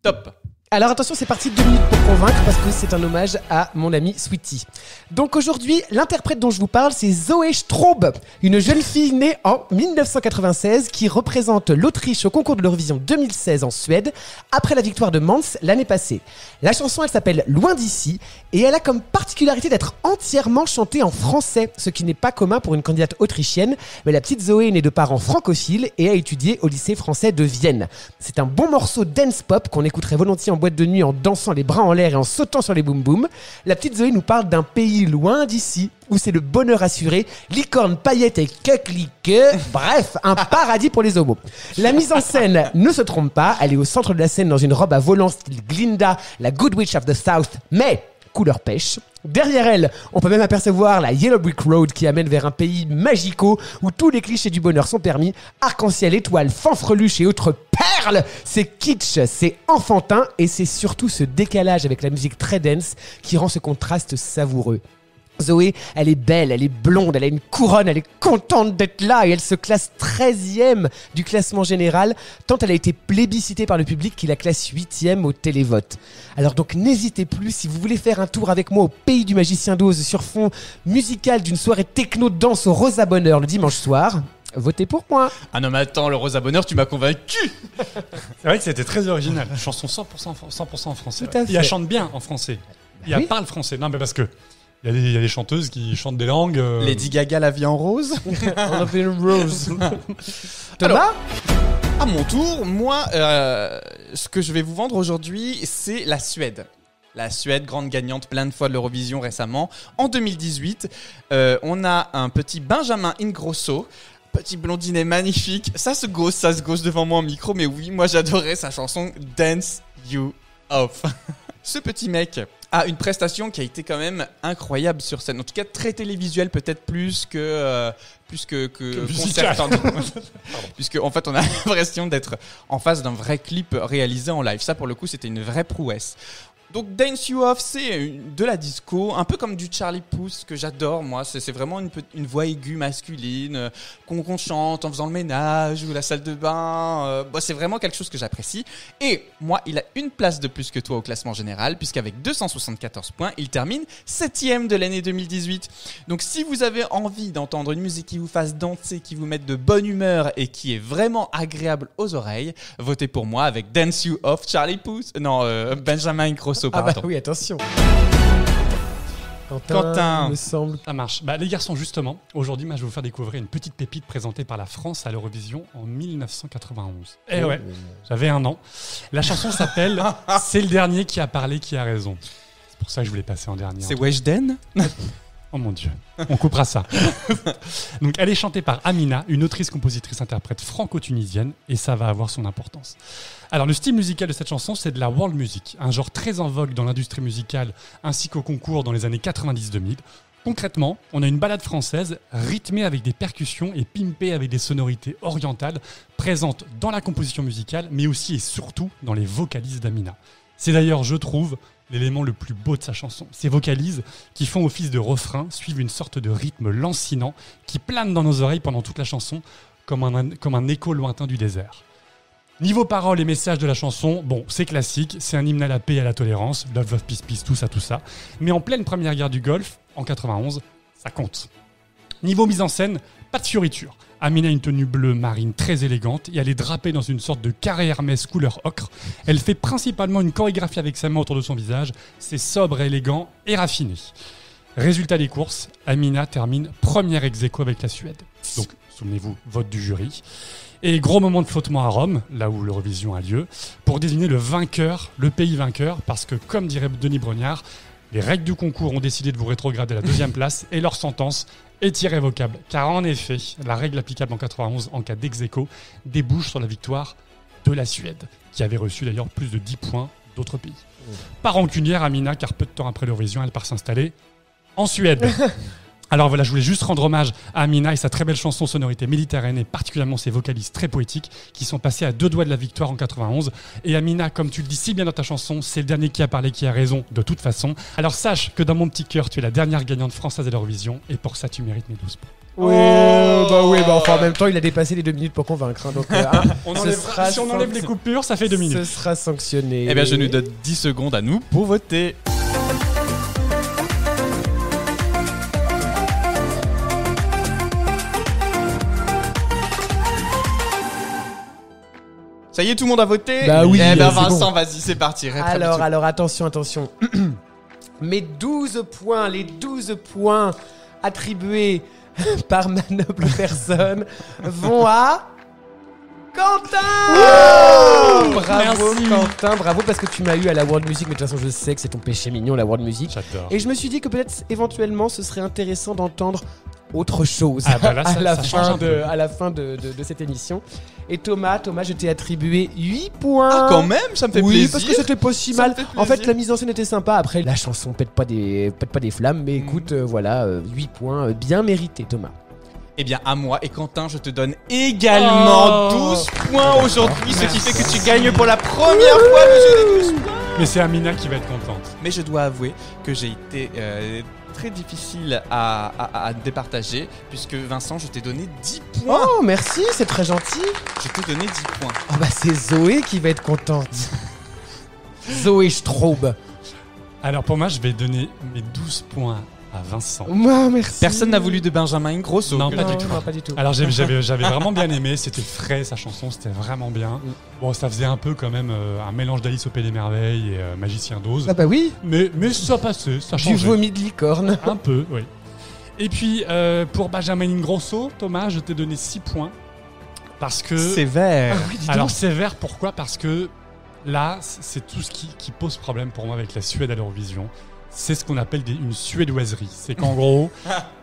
Top. Alors attention, c'est parti deux minutes pour convaincre parce que c'est un hommage à mon ami Sweetie. Donc aujourd'hui, l'interprète dont je vous parle, c'est Zoé Straub, une jeune fille née en 1996 qui représente l'Autriche au concours de l'Eurovision 2016 en Suède après la victoire de Mans l'année passée. La chanson, elle s'appelle Loin d'ici et elle a comme particularité d'être entièrement chantée en français, ce qui n'est pas commun pour une candidate autrichienne. Mais la petite Zoé est née de parents francophiles et a étudié au lycée français de Vienne. C'est un bon morceau dance pop qu'on écouterait volontiers en boîte de nuit en dansant les bras en l'air et en sautant sur les boum boum, la petite Zoé nous parle d'un pays loin d'ici où c'est le bonheur assuré, licorne, paillette et que bref, un paradis pour les homos. La mise en scène ne se trompe pas, elle est au centre de la scène dans une robe à volant style Glinda, la Good Witch of the South, mais couleur pêche. Derrière elle, on peut même apercevoir la Yellow Brick Road qui amène vers un pays magico où tous les clichés du bonheur sont permis, arc-en-ciel, étoiles, fanfreluches et autres perles. C'est kitsch, c'est enfantin et c'est surtout ce décalage avec la musique très dense qui rend ce contraste savoureux. Zoé, elle est belle, elle est blonde, elle a une couronne, elle est contente d'être là et elle se classe 13e du classement général, tant elle a été plébiscitée par le public qui la classe 8e au télévote. Alors donc n'hésitez plus, si vous voulez faire un tour avec moi au pays du magicien d'Oz sur fond musical d'une soirée techno-danse au Rosa Bonheur le dimanche soir, Votez pour moi. Ah non, mais attends, le Rosa Bonheur, tu m'as convaincu. c'est vrai que c'était très original. Chanson 100%, 100 en français. Il la chante bien en français. Ah Il parle français. Non, mais parce que il y, a des chanteuses qui chantent des langues. Euh. Lady Gaga, la vie en rose. la vie en rose. À mon tour, moi, euh, ce que je vais vous vendre aujourd'hui, c'est la Suède. La Suède, grande gagnante plein de fois de l'Eurovision récemment. En 2018, euh, on a un petit Benjamin Ingrosso petit blondinet magnifique. Ça se gosse, ça se gosse devant moi en micro, mais oui, moi j'adorais sa chanson Dance You Off. Ce petit mec à ah, une prestation qui a été quand même incroyable sur scène. En tout cas, très télévisuelle peut-être plus que euh, plus que, Puisque en fait, on a l'impression d'être en face d'un vrai clip réalisé en live. Ça, pour le coup, c'était une vraie prouesse. Donc Dance You Off, c'est de la disco, un peu comme du Charlie Puth que j'adore moi. C'est vraiment une, voix aiguë masculine euh, qu'on chante en faisant le ménage ou la salle de bain. Euh, bah, c'est vraiment quelque chose que j'apprécie. Et moi, il a une place de plus que toi au classement général puisqu'avec 274 points, il termine 7 septième de l'année 2018. Donc si vous avez envie d'entendre une musique qui vous fasse danser, qui vous mette de bonne humeur et qui est vraiment agréable aux oreilles, votez pour moi avec Dance You Off Charlie Puth. Non, euh, Benjamin Cross ah bah, Oui, attention. Quentin, me semble. Ça marche. Bah, les garçons, justement, aujourd'hui, moi, je vais vous faire découvrir une petite pépite présentée par la France à l'Eurovision en 1991. Eh oh. ouais, j'avais un an. La chanson s'appelle C'est le dernier qui a parlé qui a raison. C'est pour ça que je voulais passer en dernier. C'est Weshden Oh mon Dieu, on coupera ça. Donc elle est chantée par Amina, une autrice, compositrice, interprète franco-tunisienne, et ça va avoir son importance. Alors le style musical de cette chanson, c'est de la world music, un genre très en vogue dans l'industrie musicale ainsi qu'au concours dans les années 90-2000. Concrètement, on a une balade française rythmée avec des percussions et pimpée avec des sonorités orientales, présentes dans la composition musicale, mais aussi et surtout dans les vocalises d'Amina. C'est d'ailleurs, je trouve, l'élément le plus beau de sa chanson. Ses vocalises, qui font office de refrain, suivent une sorte de rythme lancinant qui plane dans nos oreilles pendant toute la chanson, comme un, comme un écho lointain du désert. Niveau paroles et messages de la chanson, bon, c'est classique, c'est un hymne à la paix et à la tolérance, love, love, peace, peace, tout ça, tout ça. Mais en pleine première guerre du Golfe, en 91, ça compte. Niveau mise en scène, pas de fioritures. Amina a une tenue bleue marine très élégante et elle est drapée dans une sorte de carré Hermès couleur ocre. Elle fait principalement une chorégraphie avec sa main autour de son visage. C'est sobre, élégant et raffiné. Résultat des courses, Amina termine première ex avec la Suède. Donc, souvenez-vous, vote du jury. Et gros moment de flottement à Rome, là où l'Eurovision a lieu, pour désigner le vainqueur, le pays vainqueur, parce que comme dirait Denis Brognard, les règles du concours ont décidé de vous rétrograder à la deuxième place et leur sentence est irrévocable. Car en effet, la règle applicable en 91 en cas dex débouche sur la victoire de la Suède, qui avait reçu d'ailleurs plus de 10 points d'autres pays. Oh. Par rancunière, Amina, car peu de temps après l'Eurovision, elle part s'installer en Suède. Alors voilà, je voulais juste rendre hommage à Amina et sa très belle chanson sonorité et particulièrement ses vocalistes très poétiques qui sont passés à deux doigts de la victoire en 91. Et Amina, comme tu le dis si bien dans ta chanson, c'est le dernier qui a parlé qui a raison de toute façon. Alors sache que dans mon petit cœur, tu es la dernière gagnante française de l'Eurovision et pour ça, tu mérites mes 12 points. Oui, oh bah oui, bah enfin en même temps, il a dépassé les deux minutes pour convaincre. Hein, donc, euh, ah, si on enlève les coupures, ça fait deux minutes. Ce sera sanctionné. Eh bien, je nous donne 10 secondes à nous pour voter. Ça y est, tout le monde a voté bah oui, eh ben, Vincent, vas-y, c'est parti. Alors, alors, attention, attention. Mes 12 points, les 12 points attribués par ma noble personne vont à. Quentin Bravo Quentin, bravo parce que tu m'as eu à la World Music, mais de toute façon je sais que c'est ton péché mignon la World Music. J'adore. Et je me suis dit que peut-être éventuellement ce serait intéressant d'entendre autre chose ah, bah à, la fin de, à, la fin de, cette émission. Et Thomas, Thomas, je t'ai attribué 8 points. Ah, quand même, ça me fait plaisir. parce que c'était pas si mal. en fait, la mise en scène était sympa. Après, la chanson pète pas des, pète pas des flammes, mais mm. écoute, euh, voilà, 8 euh, points euh, bien mérités, Thomas. et eh bien, à moi et Quentin, je te donne également 12 points aujourd'hui, ce qui fait que tu gagnes pour la première fois le jeu des 12 points. Mais c'est Amina qui va être contente. Mais je dois avouer que j'ai été euh, très difficile à, départager, puisque Vincent, je t'ai donné 10 points. Oh, merci, c'est très gentil. Je t'ai donné 10 points. Oh, bah c'est Zoé qui va être contente. Zoé Straub. Alors pour moi, je vais donner mes 12 points à Vincent. Personne n'a voulu de Benjamin Ingrosso Non, pas, du tout. Alors j'avais vraiment bien aimé, c'était frais sa chanson, c'était vraiment bien. Mm. Bon, ça faisait un peu quand même euh, un mélange d'Alice au Pays des Merveilles et euh, Magicien d'Oz. Ah bah oui. Mais, mais ça passait, ça changeait. Du vomi de licorne. Un peu, oui. Et puis euh, pour Benjamin Ingrosso, Thomas, je t'ai donné 6 points. Parce que. Sévère. vert, ah Alors sévère, pourquoi Parce que là, c'est tout ce qui, qui pose problème pour moi avec la Suède à l'Eurovision c'est ce qu'on appelle une suédoiserie. C'est qu'en gros,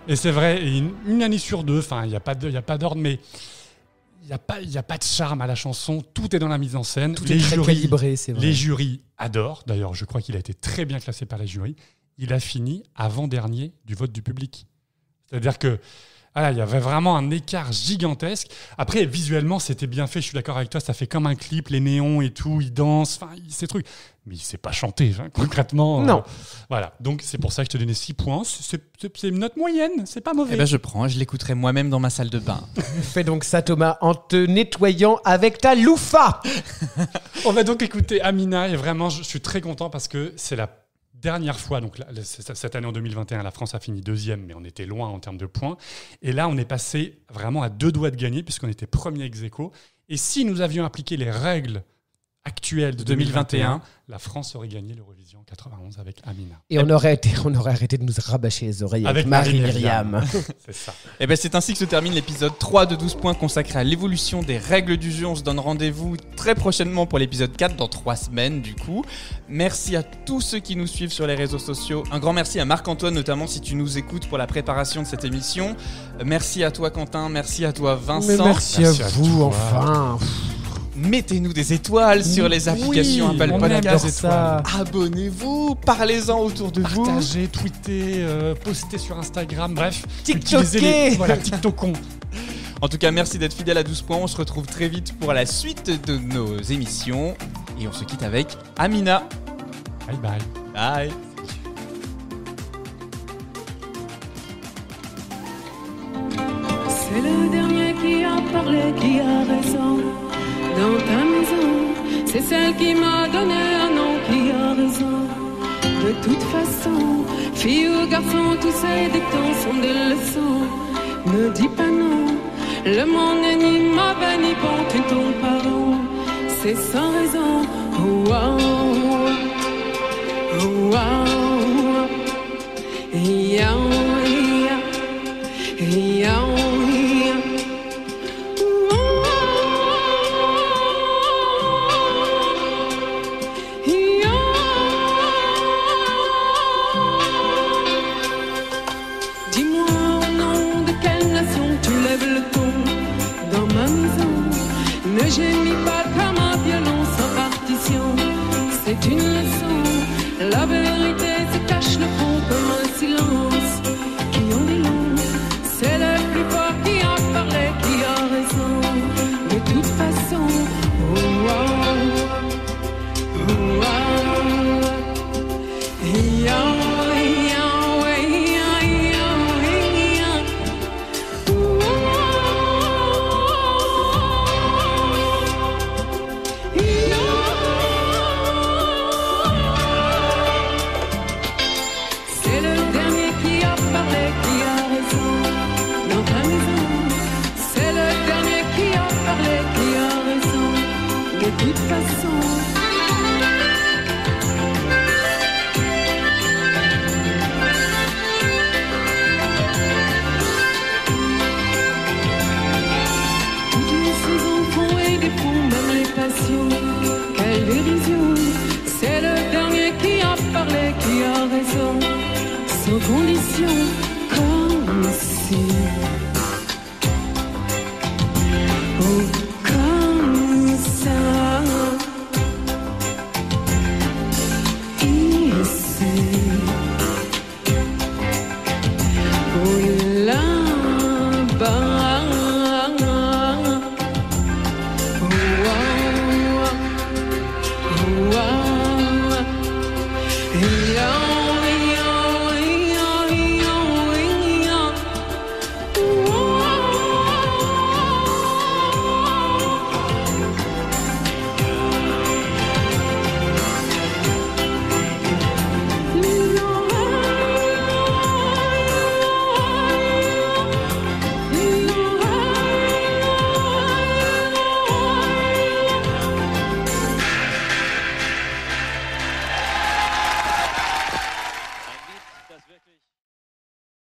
et c'est vrai, une, année sur deux, enfin, il n'y a pas d'ordre, mais il n'y a, pas, y a pas de charme à la chanson. Tout est dans la mise en scène. Tout les est très c'est vrai. Les jurys adorent. D'ailleurs, je crois qu'il a été très bien classé par les jurys. Il a fini avant-dernier du vote du public. C'est-à-dire que il y avait vraiment un écart gigantesque. Après, visuellement, c'était bien fait, je suis d'accord avec toi, ça fait comme un clip, les néons et tout, ils dansent, enfin, ces trucs mais il sait pas chanter, hein, concrètement. Euh, non. voilà, donc c'est pour ça que je te donnais 6 points. C'est une note moyenne, c'est pas mauvais. Eh ben je prends, je l'écouterai moi-même dans ma salle de bain. Fais donc ça, Thomas, en te nettoyant avec ta loufa. On va donc écouter Amina, et vraiment, je, suis très content parce que c'est la dernière fois, donc cette année en 2021, la France a fini deuxième, mais on était loin en termes de points. Et là, on est passé vraiment à deux doigts de gagner, puisqu'on était premier ex Et si nous avions appliqué les règles actuelle de 2021, la France aurait gagné l'Eurovision 91 avec Amina. Et on aurait, été, on aurait arrêté de nous rabâcher les oreilles avec, Marie, c'est ça. Et eh ben c'est ainsi que se termine l'épisode 3 de 12 points consacré à l'évolution des règles du jeu. On se donne rendez-vous très prochainement pour l'épisode 4 dans 3 semaines du coup. Merci à tous ceux qui nous suivent sur les réseaux sociaux. Un grand merci à Marc-Antoine notamment si tu nous écoutes pour la préparation de cette émission. Merci à toi Quentin, merci à toi Vincent. merci, à, vous enfin mettez-nous des étoiles sur les applications Apple Podcast. Abonnez-vous, parlez-en autour de vous. Partagez, tweetez, euh, postez sur Instagram, bref. TikToker Voilà, TikTokon. en tout cas, merci d'être fidèle à 12 points. On se retrouve très vite pour la suite de nos émissions. Et on se quitte avec Amina. Bye bye. Bye. C'est le dernier qui parlé, qui a raison dans ta maison. C'est celle qui m'a donné un nom qui a raison. De toute façon, fille ou garçon, tous ces dictons sont des leçons. Ne dis pas non, le monde n'est ni mauvais ni bon, tu tombes C'est sans raison. wow. Oh, oh, oh.